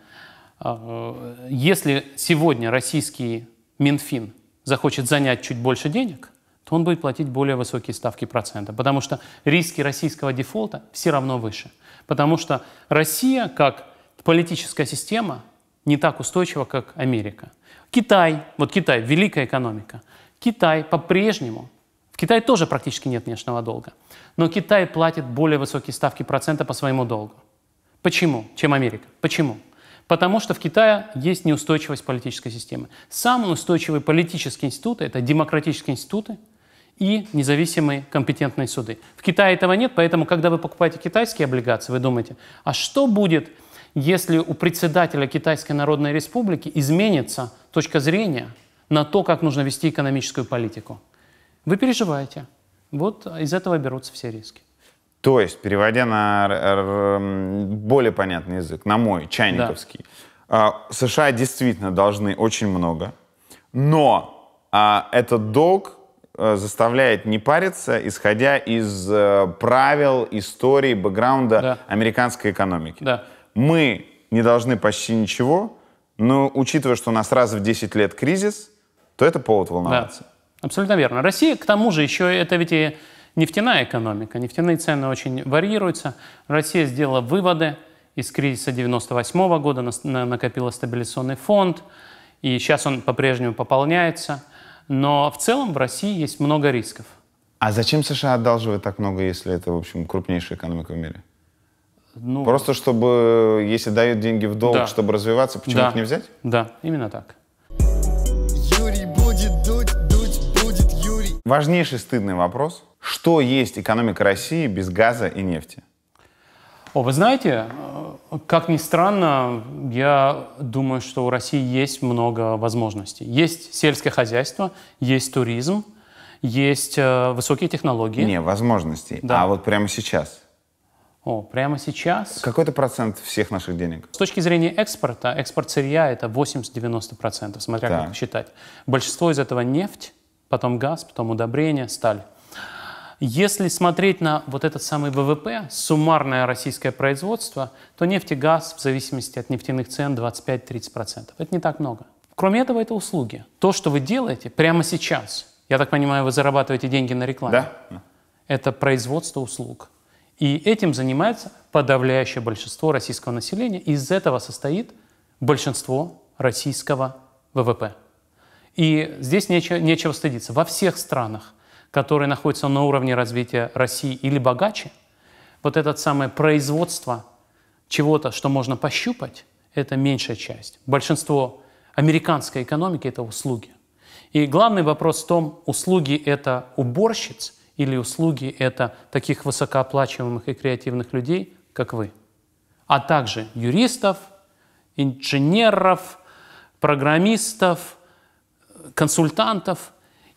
э, если сегодня российский Минфин захочет занять чуть больше денег, то он будет платить более высокие ставки процента, потому что риски российского дефолта все равно выше. Потому что Россия как политическая система не так устойчива, как Америка. Китай, вот Китай, великая экономика. Китай по-прежнему, в Китае тоже практически нет внешнего долга, но Китай платит более высокие ставки процента по своему долгу. Почему? Чем Америка? Почему? Потому что в Китае есть неустойчивость политической системы. Самые устойчивые политические институты – это демократические институты и независимые компетентные суды. В Китае этого нет, поэтому, когда вы покупаете китайские облигации, вы думаете, а что будет, если у председателя Китайской Народной Республики изменится точка зрения на то, как нужно вести экономическую политику? Вы переживаете. Вот из этого берутся все риски. То есть, переводя на более понятный язык, на мой, чайниковский, да. А, США действительно должны очень много, но а, этот долг э, заставляет не париться, исходя из э, правил, истории, бэкграунда да. американской экономики. Да. Мы не должны почти ничего, но учитывая, что у нас раз в 10 лет кризис, то это повод волноваться. Да. Абсолютно верно. Россия, к тому же, еще это ведь и Нефтяная экономика. Нефтяные цены очень варьируются. Россия сделала выводы из кризиса 98 года, накопила стабилизационный фонд, и сейчас он по-прежнему пополняется. Но в целом в России есть много рисков. А зачем США одалживает так много, если это, в общем, крупнейшая экономика в мире? Ну, Просто чтобы, если дают деньги в долг, да. чтобы развиваться, почему да. их не взять? Да, именно так. Важнейший стыдный вопрос. Что есть экономика России без газа и нефти? О, вы знаете, как ни странно, я думаю, что у России есть много возможностей. Есть сельское хозяйство, есть туризм, есть э, высокие технологии. Не, возможностей. Да. А вот прямо сейчас. О, прямо сейчас? Какой-то процент всех наших денег. С точки зрения экспорта, экспорт сырья это 80-90%, смотря да. как считать. Большинство из этого нефть, потом газ, потом удобрения, сталь. Если смотреть на вот этот самый ВВП, суммарное российское производство, то нефть и газ в зависимости от нефтяных цен 25-30%. Это не так много. Кроме этого, это услуги. То, что вы делаете прямо сейчас, я так понимаю, вы зарабатываете деньги на рекламе. Да. Это производство услуг. И этим занимается подавляющее большинство российского населения. И из этого состоит большинство российского ВВП. И здесь нечего, нечего стыдиться. Во всех странах, которые находятся на уровне развития России или богаче, вот это самое производство чего-то, что можно пощупать, это меньшая часть. Большинство американской экономики – это услуги. И главный вопрос в том, услуги – это уборщиц или услуги – это таких высокооплачиваемых и креативных людей, как вы, а также юристов, инженеров, программистов – консультантов.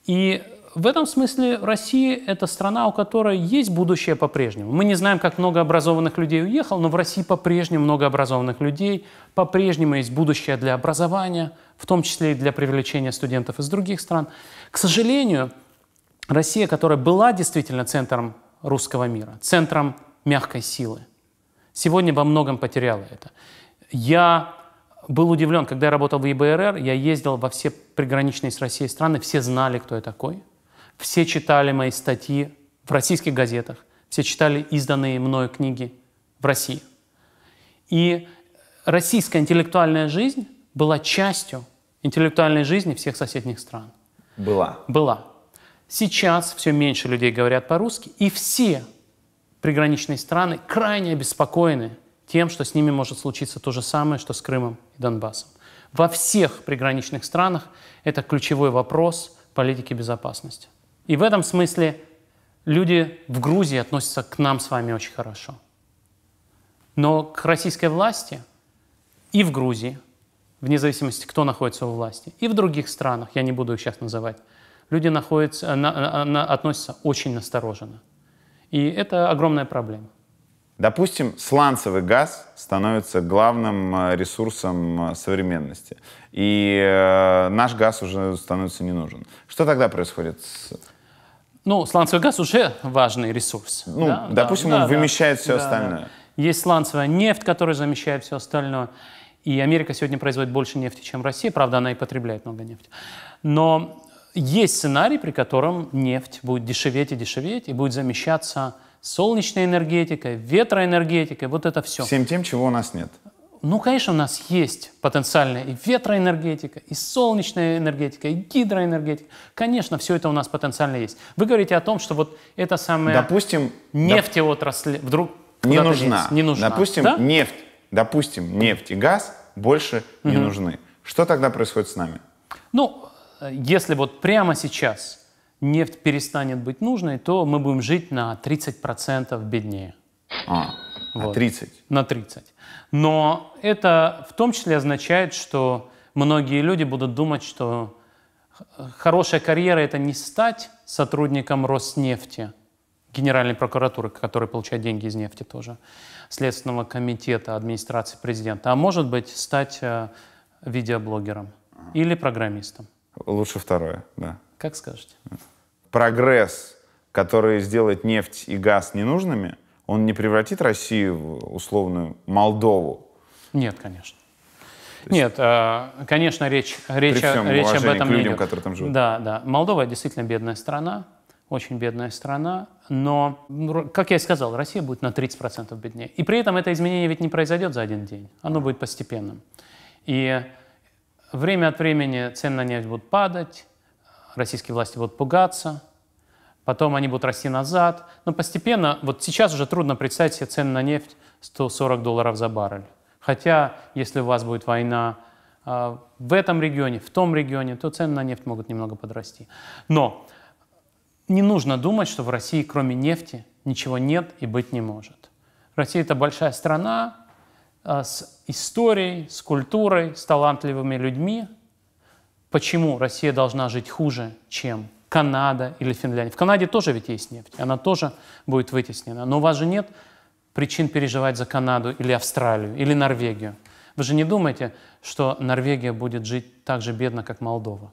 И в этом смысле Россия – это страна, у которой есть будущее по-прежнему. Мы не знаем, как много образованных людей уехал, но в России по-прежнему много образованных людей, по-прежнему есть будущее для образования, в том числе и для привлечения студентов из других стран. К сожалению, Россия, которая была действительно центром русского мира, центром мягкой силы, сегодня во многом потеряла это. Я был удивлен, когда я работал в ЕБРР, я ездил во все приграничные с Россией страны, все знали, кто я такой, все читали мои статьи в российских газетах, все читали изданные мною книги в России. И российская интеллектуальная жизнь была частью интеллектуальной жизни всех соседних стран. Была. Была. Сейчас все меньше людей говорят по-русски, и все приграничные страны крайне обеспокоены тем, что с ними может случиться то же самое, что с Крымом и Донбассом. Во всех приграничных странах это ключевой вопрос политики безопасности. И в этом смысле люди в Грузии относятся к нам с вами очень хорошо. Но к российской власти и в Грузии, вне зависимости, кто находится у власти, и в других странах, я не буду их сейчас называть, люди находятся, на, на, на, относятся очень настороженно. И это огромная проблема. Допустим, сланцевый газ становится главным э, ресурсом э, современности, и э, наш газ уже становится не нужен. Что тогда происходит с... Ну, сланцевый газ уже важный ресурс. Ну, да? допустим, да, он да, вымещает да, все да, остальное. Да. Есть сланцевая нефть, которая замещает все остальное. И Америка сегодня производит больше нефти, чем Россия. Правда, она и потребляет много нефти. Но есть сценарий, при котором нефть будет дешеветь и дешеветь, и будет замещаться солнечной энергетикой, ветроэнергетикой, вот это все. Всем тем, чего у нас нет. Ну, конечно, у нас есть потенциальная и ветроэнергетика, и солнечная энергетика, и гидроэнергетика. Конечно, все это у нас потенциально есть. Вы говорите о том, что вот это самое... Допустим... Нефтеотрасль доп... вдруг не нужна. Есть, не нужна. Допустим, да? нефть, допустим, нефть и газ больше угу. не нужны. Что тогда происходит с нами? Ну, если вот прямо сейчас нефть перестанет быть нужной, то мы будем жить на 30% беднее. А, вот. на 30? На 30. Но это в том числе означает, что многие люди будут думать, что хорошая карьера – это не стать сотрудником Роснефти, Генеральной прокуратуры, который получает деньги из нефти тоже, Следственного комитета, администрации президента, а может быть стать э, видеоблогером а. или программистом. Лучше второе, да. Как скажете. Прогресс, который сделает нефть и газ ненужными, он не превратит Россию в условную Молдову? Нет, конечно. Есть... Нет, э, конечно, речь, речь, всем речь об этом к людям, не идет. которые там живут. Да, да. Молдова действительно бедная страна, очень бедная страна, но, как я и сказал, Россия будет на 30% беднее. И при этом это изменение ведь не произойдет за один день, оно будет постепенным. И время от времени цены на нефть будут падать, российские власти будут пугаться, потом они будут расти назад. Но постепенно, вот сейчас уже трудно представить себе цены на нефть 140 долларов за баррель. Хотя, если у вас будет война э, в этом регионе, в том регионе, то цены на нефть могут немного подрасти. Но не нужно думать, что в России кроме нефти ничего нет и быть не может. Россия — это большая страна э, с историей, с культурой, с талантливыми людьми, Почему Россия должна жить хуже, чем Канада или Финляндия? В Канаде тоже ведь есть нефть, она тоже будет вытеснена. Но у вас же нет причин переживать за Канаду или Австралию или Норвегию. Вы же не думаете, что Норвегия будет жить так же бедно, как Молдова?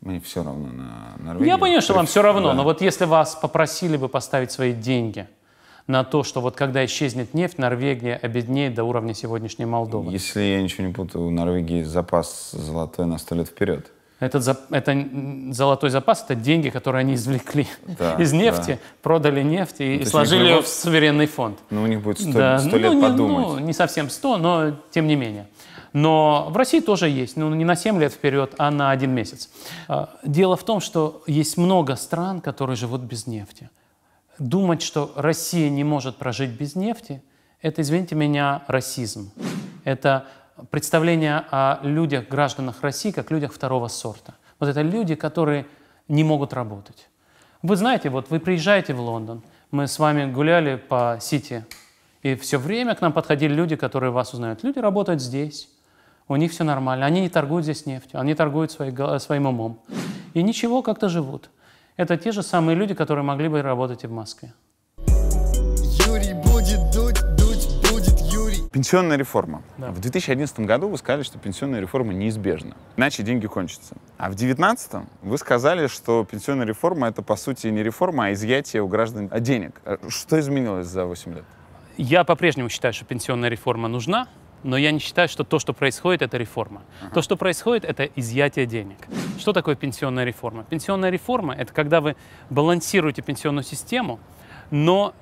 Мне все равно на Норвегию. Я понимаю, что вам все равно, да. но вот если вас попросили бы поставить свои деньги – на то, что вот когда исчезнет нефть, Норвегия обеднеет до уровня сегодняшней Молдовы? Если я ничего не путаю, у Норвегии запас золотой на сто лет вперед. Этот за, это золотой запас — это деньги, которые они извлекли да, из нефти, да. продали нефть и, ну, и сложили ее в суверенный фонд. Ну, у них будет 100, да. 100 ну, лет не, ну, подумать. Ну, не совсем 100, но тем не менее. Но в России тоже есть, ну не на 7 лет вперед, а на один месяц. А, дело в том, что есть много стран, которые живут без нефти думать, что Россия не может прожить без нефти, это, извините меня, расизм. Это представление о людях, гражданах России, как людях второго сорта. Вот это люди, которые не могут работать. Вы знаете, вот вы приезжаете в Лондон, мы с вами гуляли по Сити, и все время к нам подходили люди, которые вас узнают. Люди работают здесь, у них все нормально, они не торгуют здесь нефтью, они торгуют своей, своим умом. И ничего, как-то живут это те же самые люди, которые могли бы работать и в Москве. Юрий будет дуть, дуть будет Юрий. Пенсионная реформа. Да. В 2011 году вы сказали, что пенсионная реформа неизбежна, иначе деньги кончатся. А в 2019 вы сказали, что пенсионная реформа — это, по сути, не реформа, а изъятие у граждан а денег. А что изменилось за 8 лет? Я по-прежнему считаю, что пенсионная реформа нужна, но я не считаю, что то, что происходит, это реформа. Uh-huh. То, что происходит, это изъятие денег. Что такое пенсионная реформа? Пенсионная реформа — это когда вы балансируете пенсионную систему, но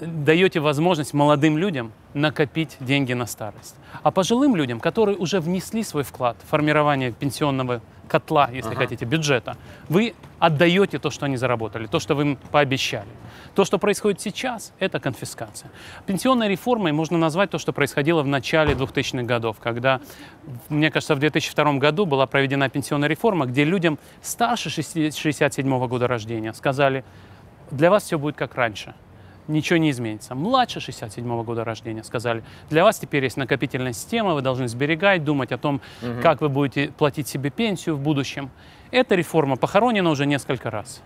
даете возможность молодым людям накопить деньги на старость. А пожилым людям, которые уже внесли свой вклад в формирование пенсионного котла, если ага. хотите, бюджета, вы отдаете то, что они заработали, то, что вы им пообещали. То, что происходит сейчас, это конфискация. Пенсионной реформой можно назвать то, что происходило в начале 2000-х годов, когда, мне кажется, в 2002 году была проведена пенсионная реформа, где людям старше 67 года рождения сказали, для вас все будет как раньше – ничего не изменится. Младше 67 года рождения сказали, для вас теперь есть накопительная система, вы должны сберегать, думать о том, угу. как вы будете платить себе пенсию в будущем. Эта реформа похоронена уже несколько раз.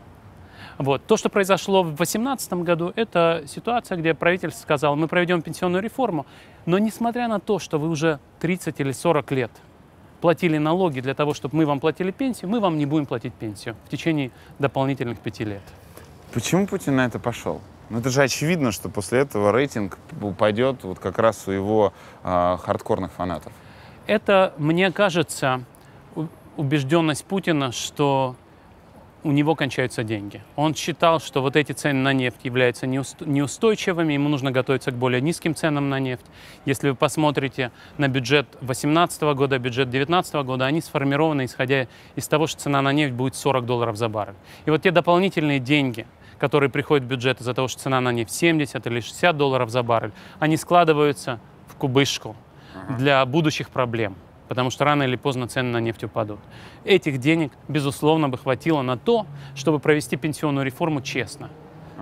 Вот. То, что произошло в 2018 году, это ситуация, где правительство сказало, мы проведем пенсионную реформу, но несмотря на то, что вы уже 30 или 40 лет платили налоги для того, чтобы мы вам платили пенсию, мы вам не будем платить пенсию в течение дополнительных пяти лет. Почему Путин на это пошел? Ну это же очевидно, что после этого рейтинг упадет вот как раз у его э, хардкорных фанатов. Это, мне кажется, убежденность Путина, что у него кончаются деньги. Он считал, что вот эти цены на нефть являются неустойчивыми, ему нужно готовиться к более низким ценам на нефть. Если вы посмотрите на бюджет 2018 года, бюджет 2019 года, они сформированы исходя из того, что цена на нефть будет 40 долларов за баррель. И вот те дополнительные деньги – которые приходят в бюджет из-за того, что цена на нефть 70 или 60 долларов за баррель, они складываются в кубышку для будущих проблем, потому что рано или поздно цены на нефть упадут. Этих денег, безусловно, бы хватило на то, чтобы провести пенсионную реформу честно,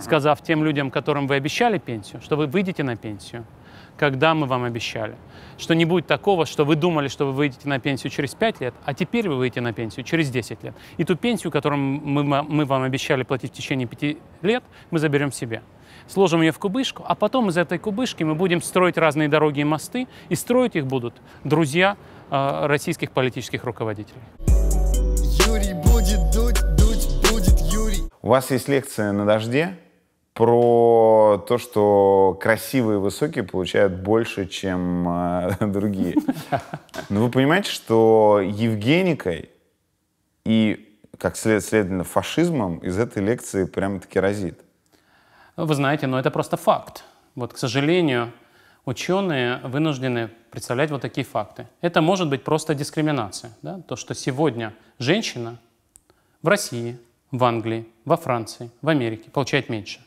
сказав тем людям, которым вы обещали пенсию, что вы выйдете на пенсию – когда мы вам обещали. Что не будет такого, что вы думали, что вы выйдете на пенсию через 5 лет, а теперь вы выйдете на пенсию через 10 лет. И ту пенсию, которую мы, мы вам обещали платить в течение 5 лет, мы заберем себе. Сложим ее в кубышку, а потом из этой кубышки мы будем строить разные дороги и мосты, и строить их будут друзья э, российских политических руководителей. Юрий будет дуть, дуть будет Юрий. У вас есть лекция на дожде? про то, что красивые и высокие получают больше, чем э, другие. Но ну, вы понимаете, что Евгеникой и, как след, следовательно, фашизмом из этой лекции прямо-таки разит. Вы знаете, но это просто факт. Вот, к сожалению, ученые вынуждены представлять вот такие факты. Это может быть просто дискриминация. Да? То, что сегодня женщина в России, в Англии, во Франции, в Америке получает меньше.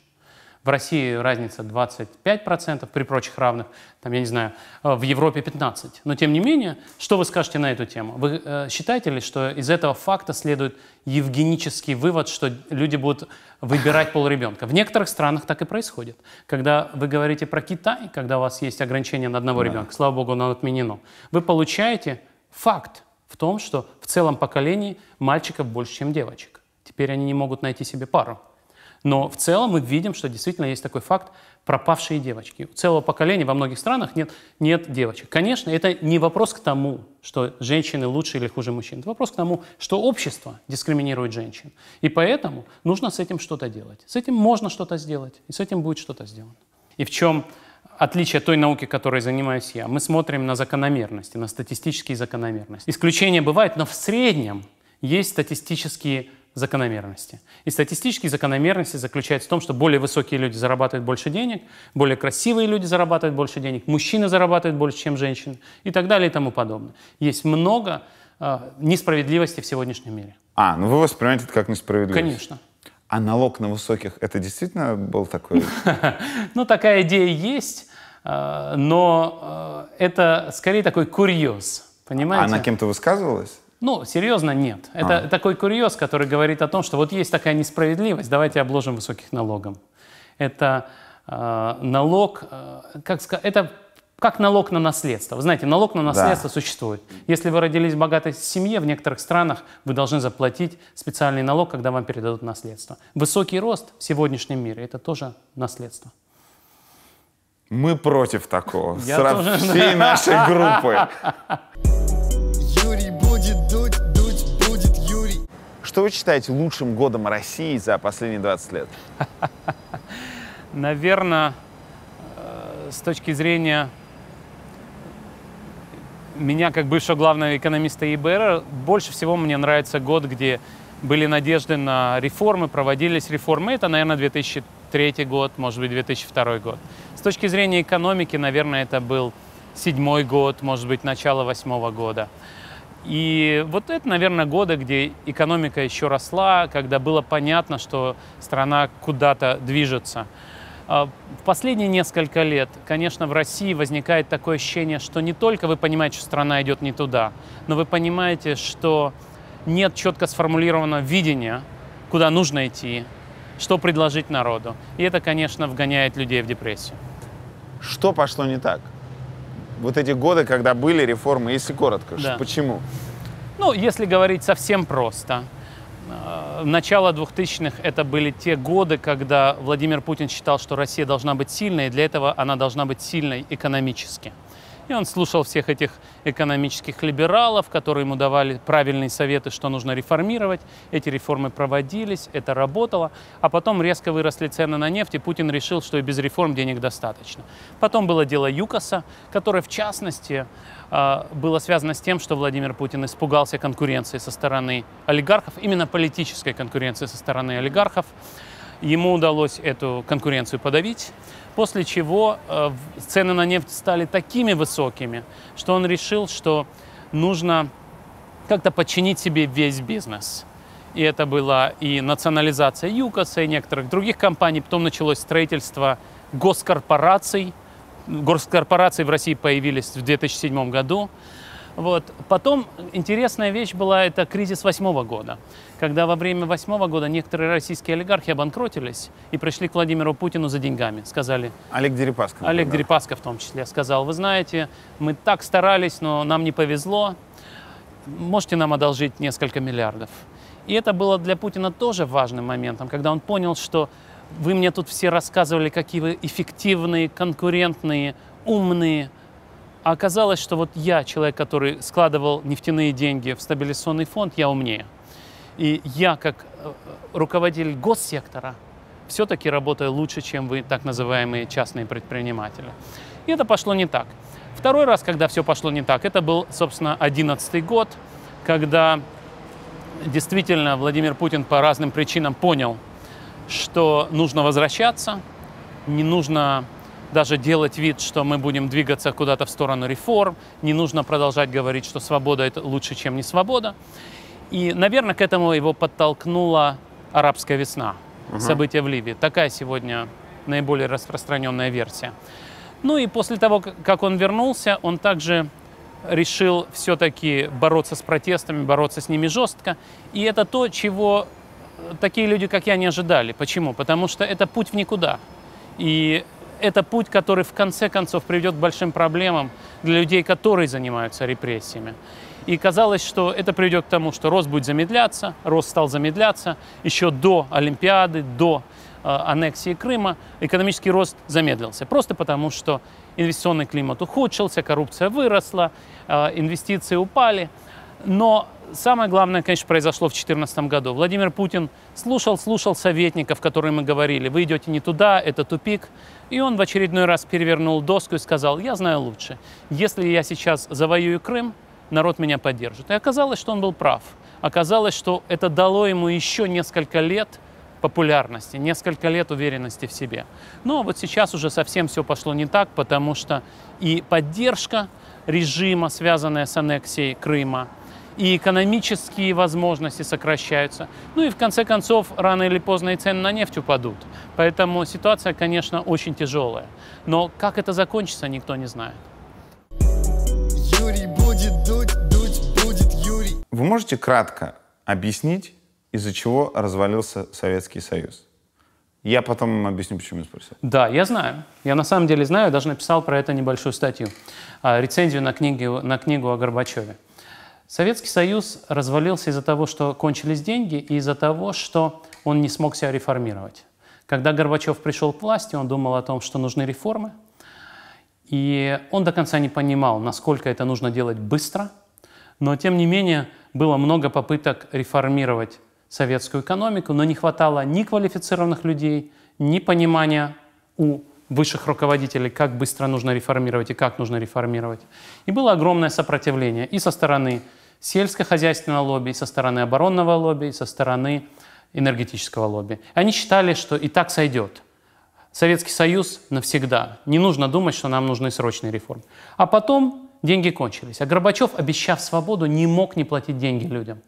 В России разница 25% при прочих равных, там, я не знаю, э, в Европе 15%. Но тем не менее, что вы скажете на эту тему? Вы э, считаете ли, что из этого факта следует евгенический вывод, что люди будут выбирать пол ребенка? В некоторых странах так и происходит. Когда вы говорите про Китай, когда у вас есть ограничение на одного да. ребенка, слава богу, оно отменено, вы получаете факт в том, что в целом поколении мальчиков больше, чем девочек. Теперь они не могут найти себе пару. Но в целом мы видим, что действительно есть такой факт пропавшие девочки. У целого поколения во многих странах нет, нет девочек. Конечно, это не вопрос к тому, что женщины лучше или хуже мужчин. Это вопрос к тому, что общество дискриминирует женщин. И поэтому нужно с этим что-то делать. С этим можно что-то сделать, и с этим будет что-то сделано. И в чем отличие той науки, которой занимаюсь я? Мы смотрим на закономерности, на статистические закономерности. Исключения бывают, но в среднем есть статистические закономерности. И статистические закономерности заключаются в том, что более высокие люди зарабатывают больше денег, более красивые люди зарабатывают больше денег, мужчины зарабатывают больше, чем женщины и так далее и тому подобное. Есть много э, несправедливости в сегодняшнем мире. А, ну вы воспринимаете это как несправедливость? Конечно. А налог на высоких, это действительно был такой? Ну, такая идея есть, а, но а, это скорее такой курьез, понимаете? Она кем-то высказывалась? Ну, серьезно, нет. Это а. такой курьез, который говорит о том, что вот есть такая несправедливость, давайте обложим высоких налогом. Это э, налог, э, как сказать, это как налог на наследство. Вы знаете, налог на наследство да. существует. Если вы родились в богатой семье, в некоторых странах вы должны заплатить специальный налог, когда вам передадут наследство. Высокий рост в сегодняшнем мире – это тоже наследство. Мы против такого. Я Сразу тоже... всей нашей группы. Что вы считаете лучшим годом России за последние 20 лет? Наверное, э, с точки зрения меня, как бывшего главного экономиста ЕБР, больше всего мне нравится год, где были надежды на реформы, проводились реформы. Это, наверное, 2003 год, может быть, 2002 год. С точки зрения экономики, наверное, это был седьмой год, может быть, начало восьмого года. И вот это, наверное, годы, где экономика еще росла, когда было понятно, что страна куда-то движется. А, в последние несколько лет, конечно, в России возникает такое ощущение, что не только вы понимаете, что страна идет не туда, но вы понимаете, что нет четко сформулированного видения, куда нужно идти, что предложить народу. И это, конечно, вгоняет людей в депрессию. Что пошло не так? вот эти годы, когда были реформы, если коротко, да. почему? Ну, если говорить совсем просто, э, начало 2000-х это были те годы, когда Владимир Путин считал, что Россия должна быть сильной, и для этого она должна быть сильной экономически. И он слушал всех этих экономических либералов, которые ему давали правильные советы, что нужно реформировать. Эти реформы проводились, это работало. А потом резко выросли цены на нефть, и Путин решил, что и без реформ денег достаточно. Потом было дело ЮКОСа, которое в частности а, было связано с тем, что Владимир Путин испугался конкуренции со стороны олигархов, именно политической конкуренции со стороны олигархов. Ему удалось эту конкуренцию подавить. После чего э, цены на нефть стали такими высокими, что он решил, что нужно как-то подчинить себе весь бизнес. И это была и национализация ЮКОСа, и некоторых других компаний. Потом началось строительство госкорпораций. Госкорпорации в России появились в 2007 году. Вот. Потом интересная вещь была, это кризис восьмого года, когда во время восьмого года некоторые российские олигархи обанкротились и пришли к Владимиру Путину за деньгами, сказали. Олег Дерипаска. Например. Олег Дерипаска в том числе сказал, вы знаете, мы так старались, но нам не повезло, можете нам одолжить несколько миллиардов. И это было для Путина тоже важным моментом, когда он понял, что вы мне тут все рассказывали, какие вы эффективные, конкурентные, умные, а оказалось, что вот я, человек, который складывал нефтяные деньги в стабилизационный фонд, я умнее. И я, как э, руководитель госсектора, все-таки работаю лучше, чем вы, так называемые частные предприниматели. И это пошло не так. Второй раз, когда все пошло не так, это был, собственно, 2011 год, когда действительно Владимир Путин по разным причинам понял, что нужно возвращаться, не нужно даже делать вид, что мы будем двигаться куда-то в сторону реформ, не нужно продолжать говорить, что свобода это лучше, чем не свобода. И, наверное, к этому его подтолкнула арабская весна, угу. события в Ливии. Такая сегодня наиболее распространенная версия. Ну и после того, как он вернулся, он также решил все-таки бороться с протестами, бороться с ними жестко. И это то, чего э, такие люди, как я, не ожидали. Почему? Потому что это путь в никуда. И это путь, который в конце концов приведет к большим проблемам для людей, которые занимаются репрессиями. И казалось, что это приведет к тому, что рост будет замедляться, рост стал замедляться еще до Олимпиады, до э, аннексии Крыма, экономический рост замедлился. Просто потому, что инвестиционный климат ухудшился, коррупция выросла, э, инвестиции упали. Но самое главное, конечно, произошло в 2014 году. Владимир Путин слушал, слушал советников, которые мы говорили. Вы идете не туда, это тупик, и он в очередной раз перевернул доску и сказал, я знаю лучше. Если я сейчас завоюю Крым, народ меня поддержит. И оказалось, что он был прав. Оказалось, что это дало ему еще несколько лет популярности, несколько лет уверенности в себе. Но вот сейчас уже совсем все пошло не так, потому что и поддержка режима, связанная с аннексией Крыма, и экономические возможности сокращаются. Ну и в конце концов, рано или поздно и цены на нефть упадут. Поэтому ситуация, конечно, очень тяжелая. Но как это закончится, никто не знает. Юрий будет дуть, дуть будет Юрий. Вы можете кратко объяснить, из-за чего развалился Советский Союз? Я потом вам объясню, почему я спросил. Да, я знаю. Я на самом деле знаю, даже написал про это небольшую статью, а, рецензию на, книги, на книгу о Горбачеве. Советский Союз развалился из-за того, что кончились деньги, и из-за того, что он не смог себя реформировать. Когда Горбачев пришел к власти, он думал о том, что нужны реформы, и он до конца не понимал, насколько это нужно делать быстро, но тем не менее было много попыток реформировать советскую экономику, но не хватало ни квалифицированных людей, ни понимания у высших руководителей, как быстро нужно реформировать и как нужно реформировать. И было огромное сопротивление и со стороны сельскохозяйственного лобби, и со стороны оборонного лобби, и со стороны энергетического лобби. Они считали, что и так сойдет. Советский Союз навсегда. Не нужно думать, что нам нужны срочные реформы. А потом деньги кончились. А Горбачев, обещав свободу, не мог не платить деньги людям.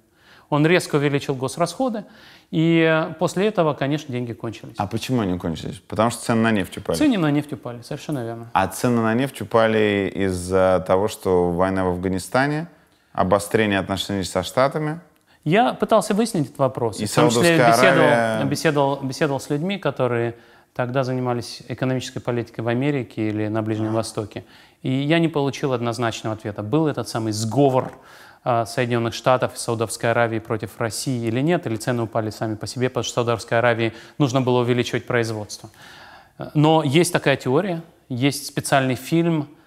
Он резко увеличил госрасходы, и после этого, конечно, деньги кончились. А почему они кончились? Потому что цены на нефть упали. Цены на нефть упали, совершенно верно. А цены на нефть упали из-за того, что война в Афганистане, обострение отношений со Штатами. Я пытался выяснить этот вопрос. И в том числе беседовал, Аравия... беседовал, беседовал с людьми, которые тогда занимались экономической политикой в Америке или на Ближнем а. Востоке. И я не получил однозначного ответа. Был этот самый сговор э, Соединенных Штатов и Саудовской Аравии против России или нет, или цены упали сами по себе, потому что Саудовской Аравии нужно было увеличивать производство. Э, но есть такая теория, есть специальный фильм –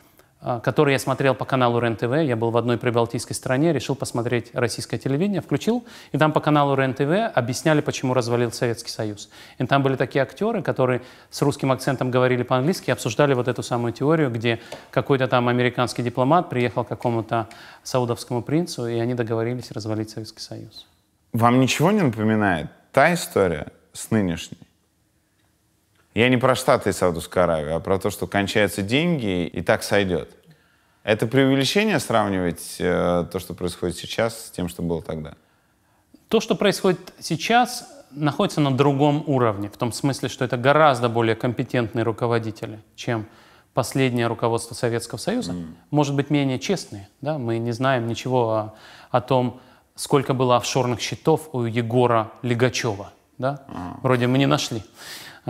а, который я смотрел по каналу РЕН-ТВ. Я был в одной прибалтийской стране, решил посмотреть российское телевидение, включил, и там по каналу РЕН-ТВ объясняли, почему развалил Советский Союз. И там были такие актеры, которые с русским акцентом говорили по-английски, обсуждали вот эту самую теорию, где какой-то там американский дипломат приехал к какому-то саудовскому принцу, и они договорились развалить Советский Союз. Вам ничего не напоминает та история с нынешней? Я не про Штаты и Саудовскую Аравию, а про то, что кончаются деньги, и так сойдет. Это преувеличение сравнивать э, то, что происходит сейчас, с тем, что было тогда? То, что происходит сейчас, находится на другом уровне, в том смысле, что это гораздо более компетентные руководители, чем последнее руководство Советского Союза. Mm. Может быть, менее честные. Да? Мы не знаем ничего о, о том, сколько было офшорных счетов у Егора Легачева. Да? Mm. Вроде мы не нашли.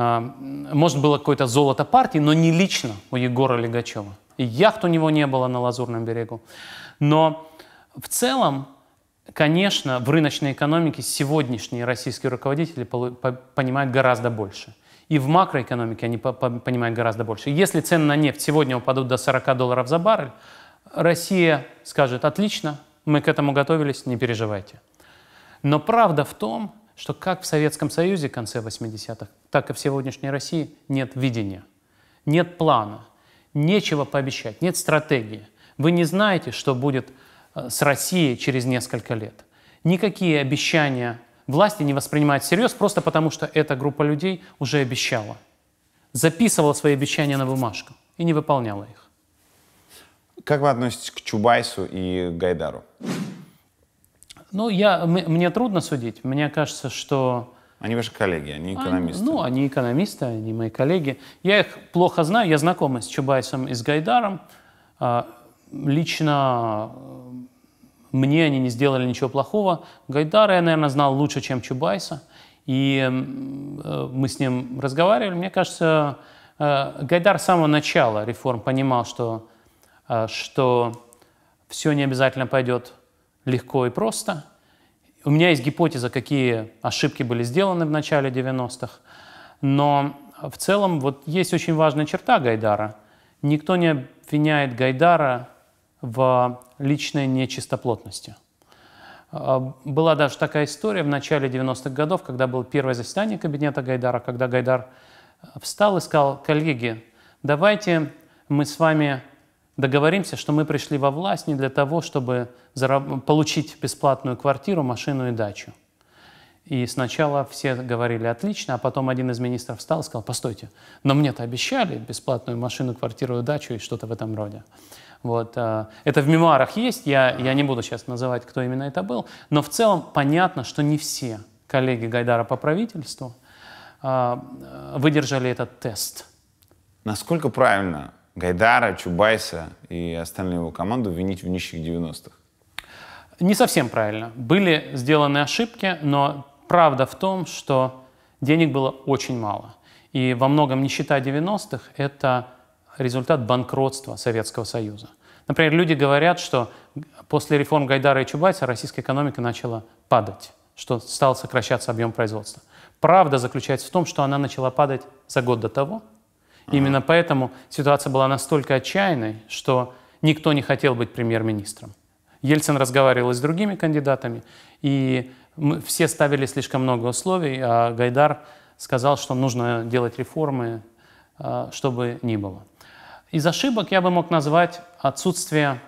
А, может, было какое-то золото партии, но не лично у Егора Легачева. И яхт у него не было на Лазурном берегу. Но в целом, конечно, в рыночной экономике сегодняшние российские руководители понимают гораздо больше. И в макроэкономике они понимают гораздо больше. Если цены на нефть сегодня упадут до 40 долларов за баррель, Россия скажет, отлично, мы к этому готовились, не переживайте. Но правда в том, что как в Советском Союзе в конце 80-х, так и в сегодняшней России нет видения, нет плана, нечего пообещать, нет стратегии. Вы не знаете, что будет э, с Россией через несколько лет. Никакие обещания власти не воспринимают всерьез, просто потому что эта группа людей уже обещала. Записывала свои обещания на бумажку и не выполняла их. Как вы относитесь к Чубайсу и Гайдару? Ну, я, мне трудно судить. Мне кажется, что... Они ваши коллеги, они экономисты. Они, ну, они экономисты, они мои коллеги. Я их плохо знаю, я знаком с Чубайсом и с Гайдаром. А, лично э, мне они не сделали ничего плохого. Гайдара я, наверное, знал лучше, чем Чубайса. И э, мы с ним разговаривали. Мне кажется, э, Гайдар с самого начала реформ понимал, что, что все не обязательно пойдет легко и просто. У меня есть гипотеза, какие ошибки были сделаны в начале 90-х, но э, в целом вот есть очень важная черта Гайдара. Никто не обвиняет Гайдара в личной нечистоплотности. Э, была даже такая история в начале 90-х годов, когда было первое заседание кабинета Гайдара, когда Гайдар э, встал и сказал, коллеги, давайте мы с вами договоримся, что мы пришли во власть не для того, чтобы получить бесплатную квартиру, машину и дачу. И сначала все говорили отлично, а потом один из министров встал и сказал, постойте, но мне-то обещали бесплатную машину, квартиру и дачу и что-то в этом роде. Вот. Э, это в мемуарах есть, я, я не буду сейчас называть, кто именно это был, но в целом понятно, что не все коллеги Гайдара по правительству э, выдержали этот тест. Насколько правильно Гайдара, Чубайса и остальную его команду винить в нищих 90-х? Не совсем правильно. Были сделаны ошибки, но правда в том, что денег было очень мало. И во многом нищета 90-х — это результат банкротства Советского Союза. Например, люди говорят, что после реформ Гайдара и Чубайса российская экономика начала падать, что стал сокращаться объем производства. Правда заключается в том, что она начала падать за год до того, а. Именно поэтому ситуация была настолько отчаянной, что никто не хотел быть премьер-министром. Ельцин разговаривал с другими кандидатами, и мы все ставили слишком много условий, а Гайдар сказал, что нужно делать реформы, а, чтобы ни было. Из ошибок я бы мог назвать отсутствие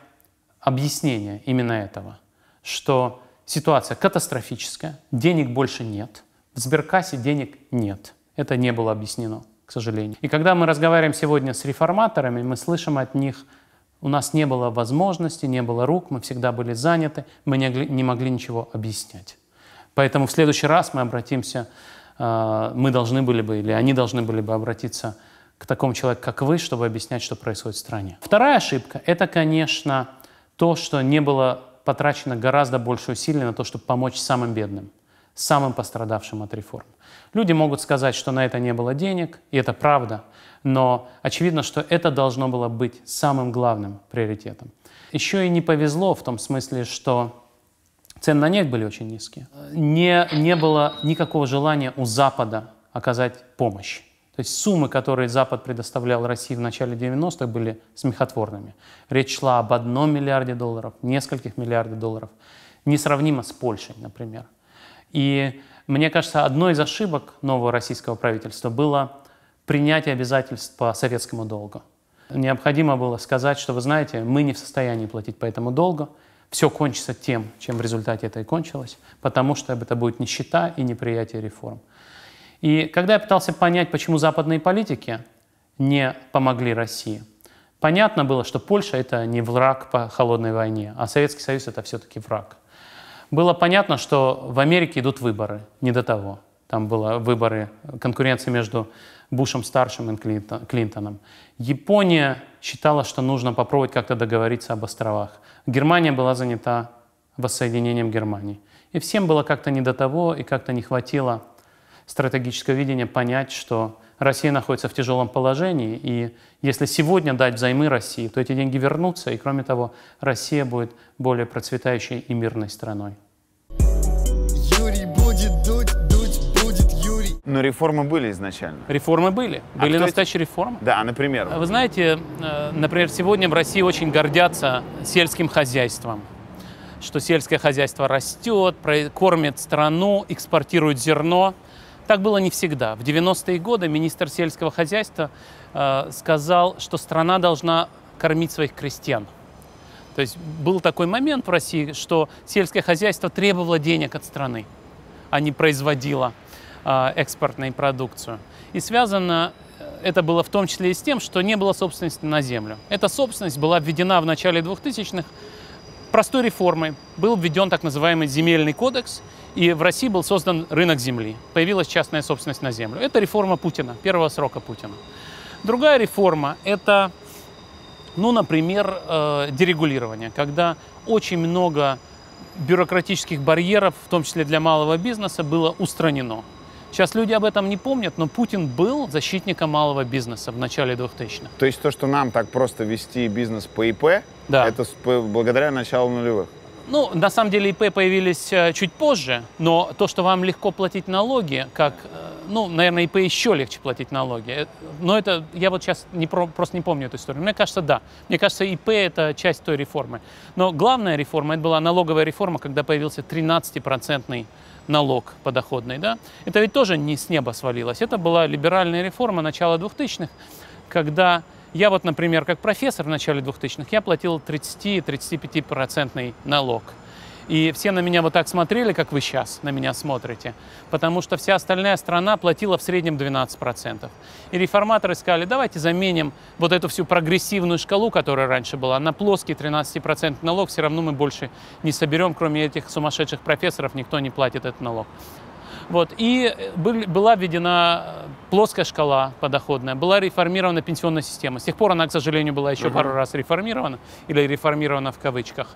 объяснения именно этого, что ситуация катастрофическая, денег больше нет, в сберкассе денег нет. Это не было объяснено к сожалению. И когда мы разговариваем сегодня с реформаторами, мы слышим от них, у нас не было возможности, не было рук, мы всегда были заняты, мы не, не могли ничего объяснять. Поэтому в следующий раз мы обратимся, э, мы должны были бы, или они должны были бы обратиться к такому человеку, как вы, чтобы объяснять, что происходит в стране. Вторая ошибка — это, конечно, то, что не было потрачено гораздо больше усилий на то, чтобы помочь самым бедным, самым пострадавшим от реформ. Люди могут сказать, что на это не было денег, и это правда, но очевидно, что это должно было быть самым главным приоритетом. Еще и не повезло в том смысле, что цены на нефть были очень низкие. Не, не было никакого желания у Запада оказать помощь. То есть суммы, которые Запад предоставлял России в начале 90-х, были смехотворными. Речь шла об одном миллиарде долларов, нескольких миллиардов долларов. Несравнимо с Польшей, например. И мне кажется, одной из ошибок нового российского правительства было принятие обязательств по советскому долгу. Необходимо было сказать, что, вы знаете, мы не в состоянии платить по этому долгу, все кончится тем, чем в результате это и кончилось, потому что это будет нищета и неприятие реформ. И когда я пытался понять, почему западные политики не помогли России, понятно было, что Польша — это не враг по холодной войне, а Советский Союз — это все-таки враг. Было понятно, что в Америке идут выборы, не до того. Там были выборы, конкуренция между Бушем старшим и Клинтоном. Япония считала, что нужно попробовать как-то договориться об островах. Германия была занята воссоединением Германии. И всем было как-то не до того, и как-то не хватило стратегического видения понять, что Россия находится в тяжелом положении, и если сегодня дать взаймы России, то эти деньги вернутся, и кроме того, Россия будет более процветающей и мирной страной. Юрий будет дуть, дуть будет Юрий. Но реформы были изначально. Реформы были. А были настоящие эти... реформы. Да, например. Вы знаете, э, например, сегодня в России очень гордятся сельским хозяйством что сельское хозяйство растет, кормит страну, экспортирует зерно. Так было не всегда. В 90-е годы министр сельского хозяйства э, сказал, что страна должна кормить своих крестьян. То есть был такой момент в России, что сельское хозяйство требовало денег от страны, а не производило э, экспортную продукцию. И связано э, это было в том числе и с тем, что не было собственности на землю. Эта собственность была введена в начале 2000-х простой реформой. Был введен так называемый земельный кодекс – и в России был создан рынок земли. Появилась частная собственность на землю. Это реформа Путина, первого срока Путина. Другая реформа – это, ну, например, э, дерегулирование, когда очень много бюрократических барьеров, в том числе для малого бизнеса, было устранено. Сейчас люди об этом не помнят, но Путин был защитником малого бизнеса в начале 2000-х. То есть то, что нам так просто вести бизнес по ИП, да. это благодаря началу нулевых? Ну, на самом деле ИП появились э, чуть позже, но то, что вам легко платить налоги, как, э, ну, наверное, ИП еще легче платить налоги. Э, но это, я вот сейчас не про, просто не помню эту историю. Мне кажется, да. Мне кажется, ИП – это часть той реформы. Но главная реформа – это была налоговая реформа, когда появился 13-процентный налог подоходный, да? Это ведь тоже не с неба свалилось. Это была либеральная реформа начала 2000-х, когда я вот, например, как профессор в начале 2000-х, я платил 30-35% налог. И все на меня вот так смотрели, как вы сейчас на меня смотрите, потому что вся остальная страна платила в среднем 12%. И реформаторы сказали, давайте заменим вот эту всю прогрессивную шкалу, которая раньше была, на плоский 13% налог, все равно мы больше не соберем, кроме этих сумасшедших профессоров, никто не платит этот налог. Вот. И э, был, была введена э, плоская шкала подоходная, была реформирована пенсионная система. С тех пор она, к сожалению, была еще Uh -huh. пару раз реформирована, или реформирована в кавычках.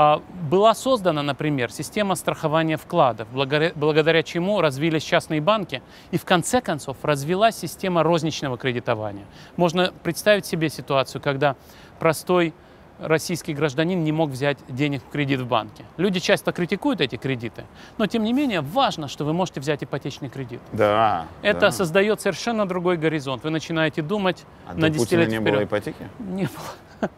А, была создана, например, система страхования вкладов, благодаря, благодаря чему развились частные банки, и в конце концов развилась система розничного кредитования. Можно представить себе ситуацию, когда простой российский гражданин не мог взять денег в кредит в банке. Люди часто критикуют эти кредиты, но тем не менее важно, что вы можете взять ипотечный кредит. Да. Это да. создает совершенно другой горизонт. Вы начинаете думать а на до Путина не было ипотеки? Не было.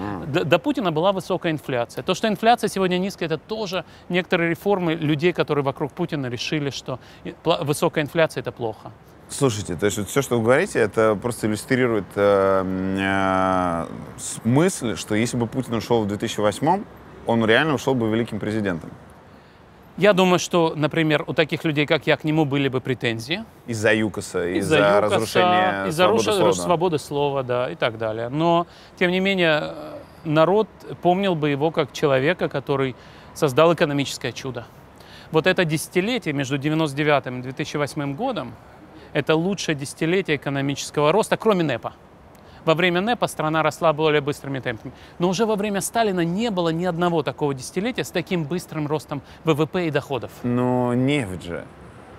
А. До, до Путина была высокая инфляция. То, что инфляция сегодня низкая, это тоже некоторые реформы людей, которые вокруг Путина решили, что высокая инфляция это плохо. Слушайте, то есть вот все, что вы говорите, это просто иллюстрирует э, э, мысль, что если бы Путин ушел в 2008, он реально ушел бы великим президентом. Я думаю, что, например, у таких людей, как я, к нему были бы претензии. Из-за ЮКОСа, из-за, из разрушения из свободы, слова. свободы слова, да, и так далее. Но, тем не менее, э, народ помнил бы его как человека, который создал экономическое чудо. Вот это десятилетие между 99 и 2008 годом, это лучшее десятилетие экономического роста, кроме НЭПа. Во время НЭПа страна росла более быстрыми темпами. Но уже во время Сталина не было ни одного такого десятилетия с таким быстрым ростом ВВП и доходов. Но нефть же.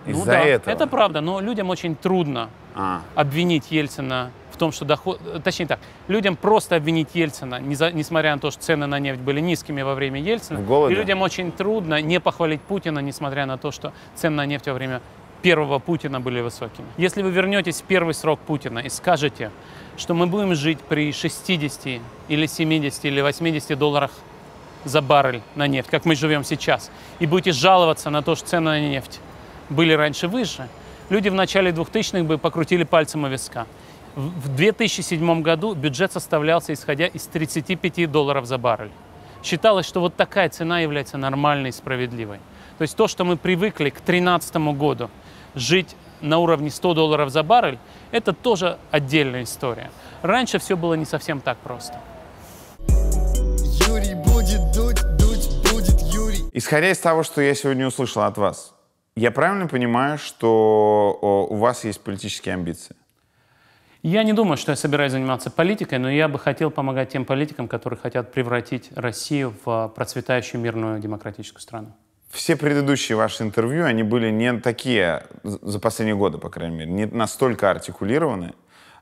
Из-за ну, да, этого. Это правда, но людям очень трудно а. обвинить Ельцина в том, что доход... Точнее так, людям просто обвинить Ельцина, не за... несмотря на то, что цены на нефть были низкими во время Ельцина. И людям очень трудно не похвалить Путина, несмотря на то, что цены на нефть во время первого Путина были высокими. Если вы вернетесь в первый срок Путина и скажете, что мы будем жить при 60 или 70 или 80 долларах за баррель на нефть, как мы живем сейчас, и будете жаловаться на то, что цены на нефть были раньше выше, люди в начале 2000-х бы покрутили пальцем у виска. В 2007 году бюджет составлялся, исходя из 35 долларов за баррель. Считалось, что вот такая цена является нормальной и справедливой. То есть то, что мы привыкли к 2013 году, жить на уровне 100 долларов за баррель, это тоже отдельная история. Раньше все было не совсем так просто. Юрий будет дуть, дуть будет Юрий. Исходя из того, что я сегодня услышал от вас, я правильно понимаю, что у вас есть политические амбиции? Я не думаю, что я собираюсь заниматься политикой, но я бы хотел помогать тем политикам, которые хотят превратить Россию в а, процветающую мирную демократическую страну все предыдущие ваши интервью, они были не такие, за последние годы, по крайней мере, не настолько артикулированы.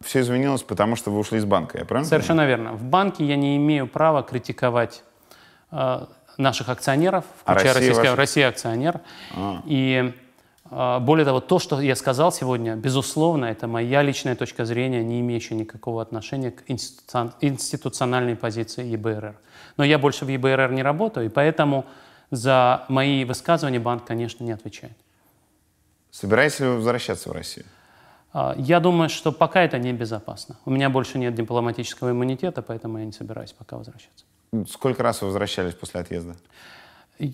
Все изменилось, потому что вы ушли из банка, я правильно Совершенно верно. В банке я не имею права критиковать э, наших акционеров, а включая а Россия, российская, Россия акционер. А. И э, более того, то, что я сказал сегодня, безусловно, это моя личная точка зрения, не имеющая никакого отношения к институ... институциональной позиции ЕБРР. Но я больше в ЕБРР не работаю, и поэтому за мои высказывания банк, конечно, не отвечает. Собираетесь ли вы возвращаться в Россию? А, я думаю, что пока это небезопасно. У меня больше нет дипломатического иммунитета, поэтому я не собираюсь пока возвращаться. Ну, сколько раз вы возвращались после отъезда?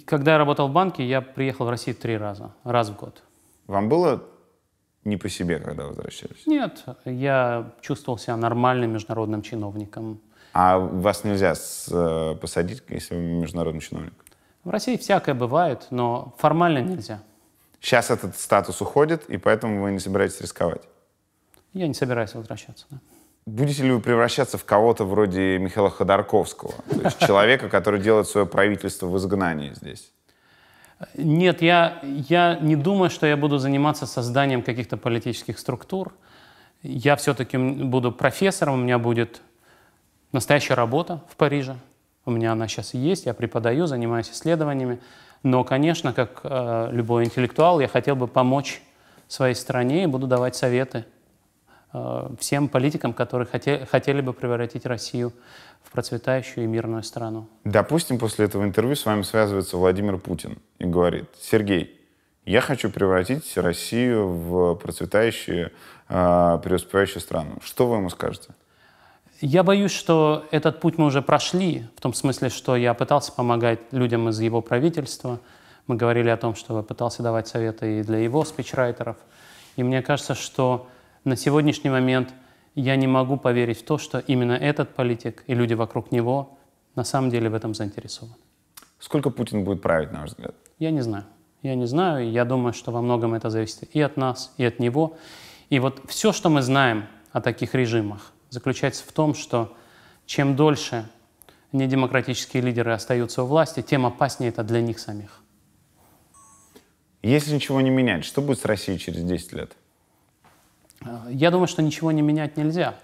Когда я работал в банке, я приехал в Россию три раза, раз в год. Вам было не по себе, когда возвращались? Нет, я чувствовал себя нормальным международным чиновником. А вас нельзя с, э, посадить, если вы международный чиновник? В России всякое бывает, но формально нельзя. Сейчас этот статус уходит, и поэтому вы не собираетесь рисковать? Я не собираюсь возвращаться, да. Будете ли вы превращаться в кого-то вроде Михаила Ходорковского? То есть человека, который делает свое правительство в изгнании здесь? Нет, я, я не думаю, что я буду заниматься созданием каких-то политических структур. Я все-таки буду профессором, у меня будет настоящая работа в Париже. У меня она сейчас есть, я преподаю, занимаюсь исследованиями. Но, конечно, как э, любой интеллектуал, я хотел бы помочь своей стране и буду давать советы э, всем политикам, которые хотели, хотели бы превратить Россию в процветающую и мирную страну. Допустим, после этого интервью с вами связывается Владимир Путин и говорит, Сергей, я хочу превратить Россию в процветающую, э, преуспевающую страну. Что вы ему скажете? Я боюсь, что этот путь мы уже прошли, в том смысле, что я пытался помогать людям из его правительства. Мы говорили о том, что я пытался давать советы и для его спичрайтеров. И мне кажется, что на сегодняшний момент я не могу поверить в то, что именно этот политик и люди вокруг него на самом деле в этом заинтересованы. Сколько Путин будет править, на ваш взгляд? Я не знаю. Я не знаю. Я думаю, что во многом это зависит и от нас, и от него. И вот все, что мы знаем о таких режимах, заключается в том, что чем дольше недемократические лидеры остаются у власти, тем опаснее это для них самих. Если ничего не менять, что будет с Россией через 10 лет? Э, я думаю, что ничего не менять нельзя,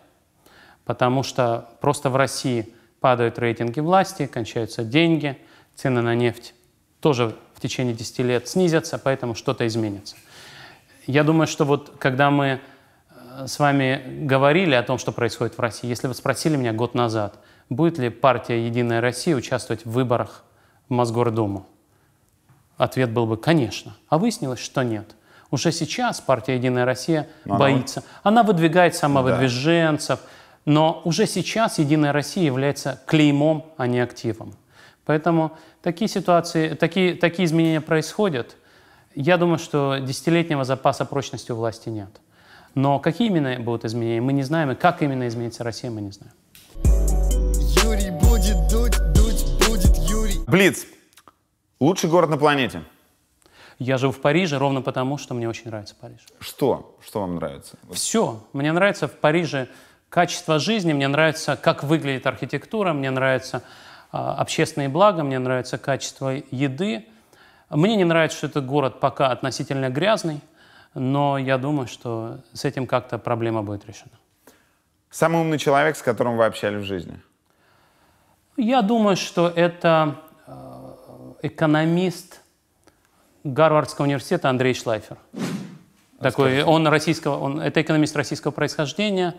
потому что просто в России падают рейтинги власти, кончаются деньги, цены на нефть тоже в течение 10 лет снизятся, поэтому что-то изменится. Я думаю, что вот когда мы с вами говорили о том, что происходит в России, если вы спросили меня год назад, будет ли партия «Единая Россия» участвовать в выборах в Мосгордуму, ответ был бы «конечно». А выяснилось, что нет. Уже сейчас партия «Единая Россия» она... боится. Она выдвигает самовыдвиженцев, да. но уже сейчас «Единая Россия» является клеймом, а не активом. Поэтому такие ситуации, такие, такие изменения происходят. Я думаю, что десятилетнего запаса прочности у власти нет. Но какие именно будут изменения, мы не знаем, и как именно изменится Россия, мы не знаем. Юрий будет дуть, дуть будет Юрий. Блиц. Лучший город на планете. Я живу в Париже ровно потому, что мне очень нравится Париж. Что? Что вам нравится? Все. Мне нравится в Париже качество жизни, мне нравится, как выглядит архитектура, мне нравятся э, общественные блага, мне нравится качество еды. Мне не нравится, что этот город пока относительно грязный но я думаю, что с этим как-то проблема будет решена. Самый умный человек, с которым вы общались в жизни? Я думаю, что это э, экономист Гарвардского университета Андрей Шлайфер. Такой, он российского, он, это экономист российского происхождения.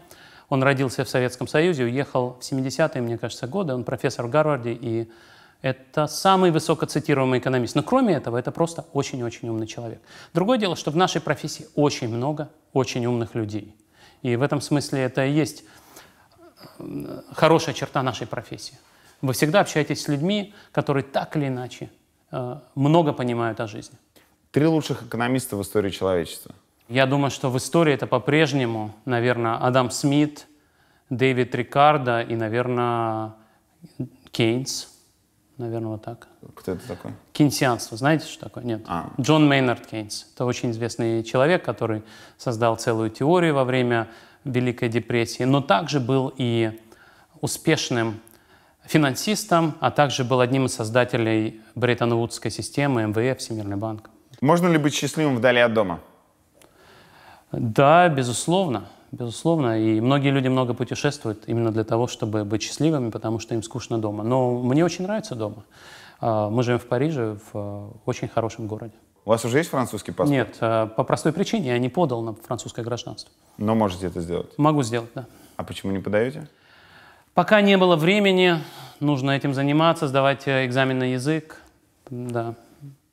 Он родился в Советском Союзе, уехал в 70-е, мне кажется, годы. Он профессор в Гарварде и это самый высокоцитируемый экономист. Но кроме этого, это просто очень-очень умный человек. Другое дело, что в нашей профессии очень много очень умных людей. И в этом смысле это и есть э, хорошая черта нашей профессии. Вы всегда общаетесь с людьми, которые так или иначе э, много понимают о жизни. Три лучших экономиста в истории человечества. Я думаю, что в истории это по-прежнему, наверное, Адам Смит, Дэвид Рикардо и, наверное, Кейнс наверное, вот так. Кто это такой? Кейнсианство. Знаете, что такое? Нет. А. Джон Мейнард Кейнс. Это очень известный человек, который создал целую теорию во время Великой депрессии, но также был и успешным финансистом, а также был одним из создателей Брейтон-Вудской системы, МВФ, Всемирный банк. Можно ли быть счастливым вдали от дома? Да, безусловно безусловно. И многие люди много путешествуют именно для того, чтобы быть счастливыми, потому что им скучно дома. Но мне очень нравится дома. А, мы живем в Париже, в э, очень хорошем городе. У вас уже есть французский паспорт? Нет, э, по простой причине я не подал на французское гражданство. Но можете это сделать? Могу сделать, да. А почему не подаете? Пока не было времени, нужно этим заниматься, сдавать э, экзамен на язык, да.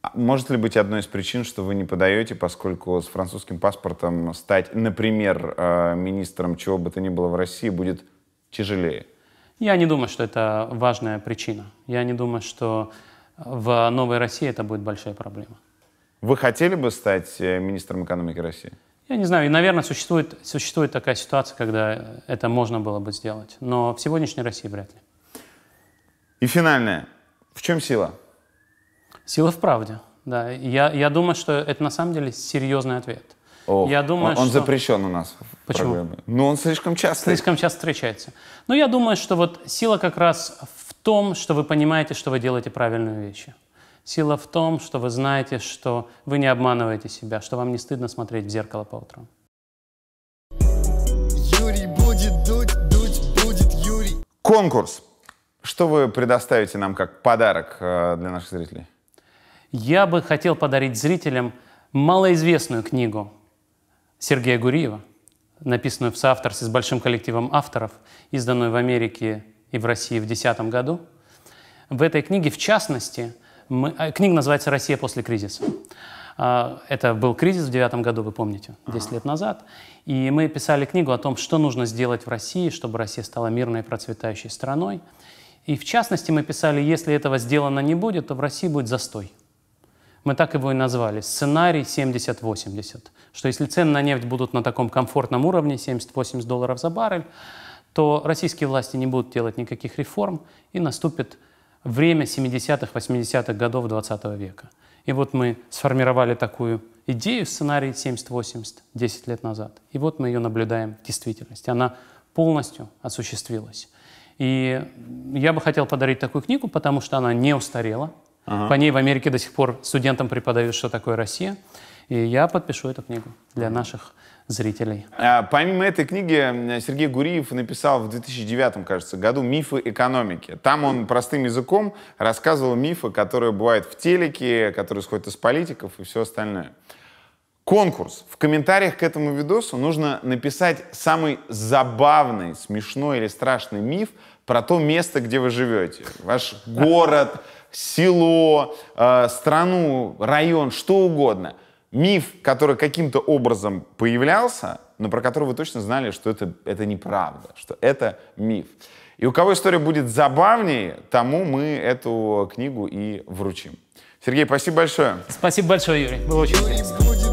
А может ли быть одной из причин, что вы не подаете, поскольку с французским паспортом стать, например, э, министром чего бы то ни было в России будет тяжелее? Я не думаю, что это важная причина. Я не думаю, что в новой России это будет большая проблема. Вы хотели бы стать э, министром экономики России? Я не знаю, и, наверное, существует, существует такая ситуация, когда это можно было бы сделать. Но в сегодняшней России вряд ли. И финальное. В чем сила? Сила в правде, да. Я, я думаю, что это на самом деле серьезный ответ. О, я думаю, он, что... запрещен у нас. Почему? Программе. Ну, он слишком часто. Слишком часто встречается. Но я думаю, что вот сила как раз в том, что вы понимаете, что вы делаете правильные вещи. Сила в том, что вы знаете, что вы не обманываете себя, что вам не стыдно смотреть в зеркало по утрам. Конкурс. Что вы предоставите нам как подарок э, для наших зрителей? я бы хотел подарить зрителям малоизвестную книгу Сергея Гуриева, написанную в соавторстве с большим коллективом авторов, изданную в Америке и в России в 2010 году. В этой книге, в частности, мы, а, книга называется «Россия после кризиса». А, это был кризис в девятом году, вы помните, 10 лет назад. И мы писали книгу о том, что нужно сделать в России, чтобы Россия стала мирной и процветающей страной. И в частности мы писали, если этого сделано не будет, то в России будет застой. Мы так его и назвали. Сценарий 70-80. Что если цены на нефть будут на таком комфортном уровне, 70-80 долларов за баррель, то российские власти не будут делать никаких реформ, и наступит время 70-х, 80-х годов 20 века. И вот мы сформировали такую идею, сценарий 70-80, 10 лет назад. И вот мы ее наблюдаем в действительности. Она полностью осуществилась. И я бы хотел подарить такую книгу, потому что она не устарела, Ага. По ней в Америке до сих пор студентам преподают, что такое Россия. И я подпишу эту книгу для наших зрителей. А, помимо этой книги, Сергей Гуриев написал в 2009, кажется, году «Мифы экономики». Там он простым языком рассказывал мифы, которые бывают в телеке, которые исходят из политиков и все остальное. Конкурс. В комментариях к этому видосу нужно написать самый забавный, смешной или страшный миф про то место, где вы живете. Ваш город, село, э, страну, район, что угодно. Миф, который каким-то образом появлялся, но про который вы точно знали, что это, это неправда, что это миф. И у кого история будет забавнее, тому мы эту книгу и вручим. Сергей, спасибо большое. Спасибо большое, Юрий. Было очень интересно.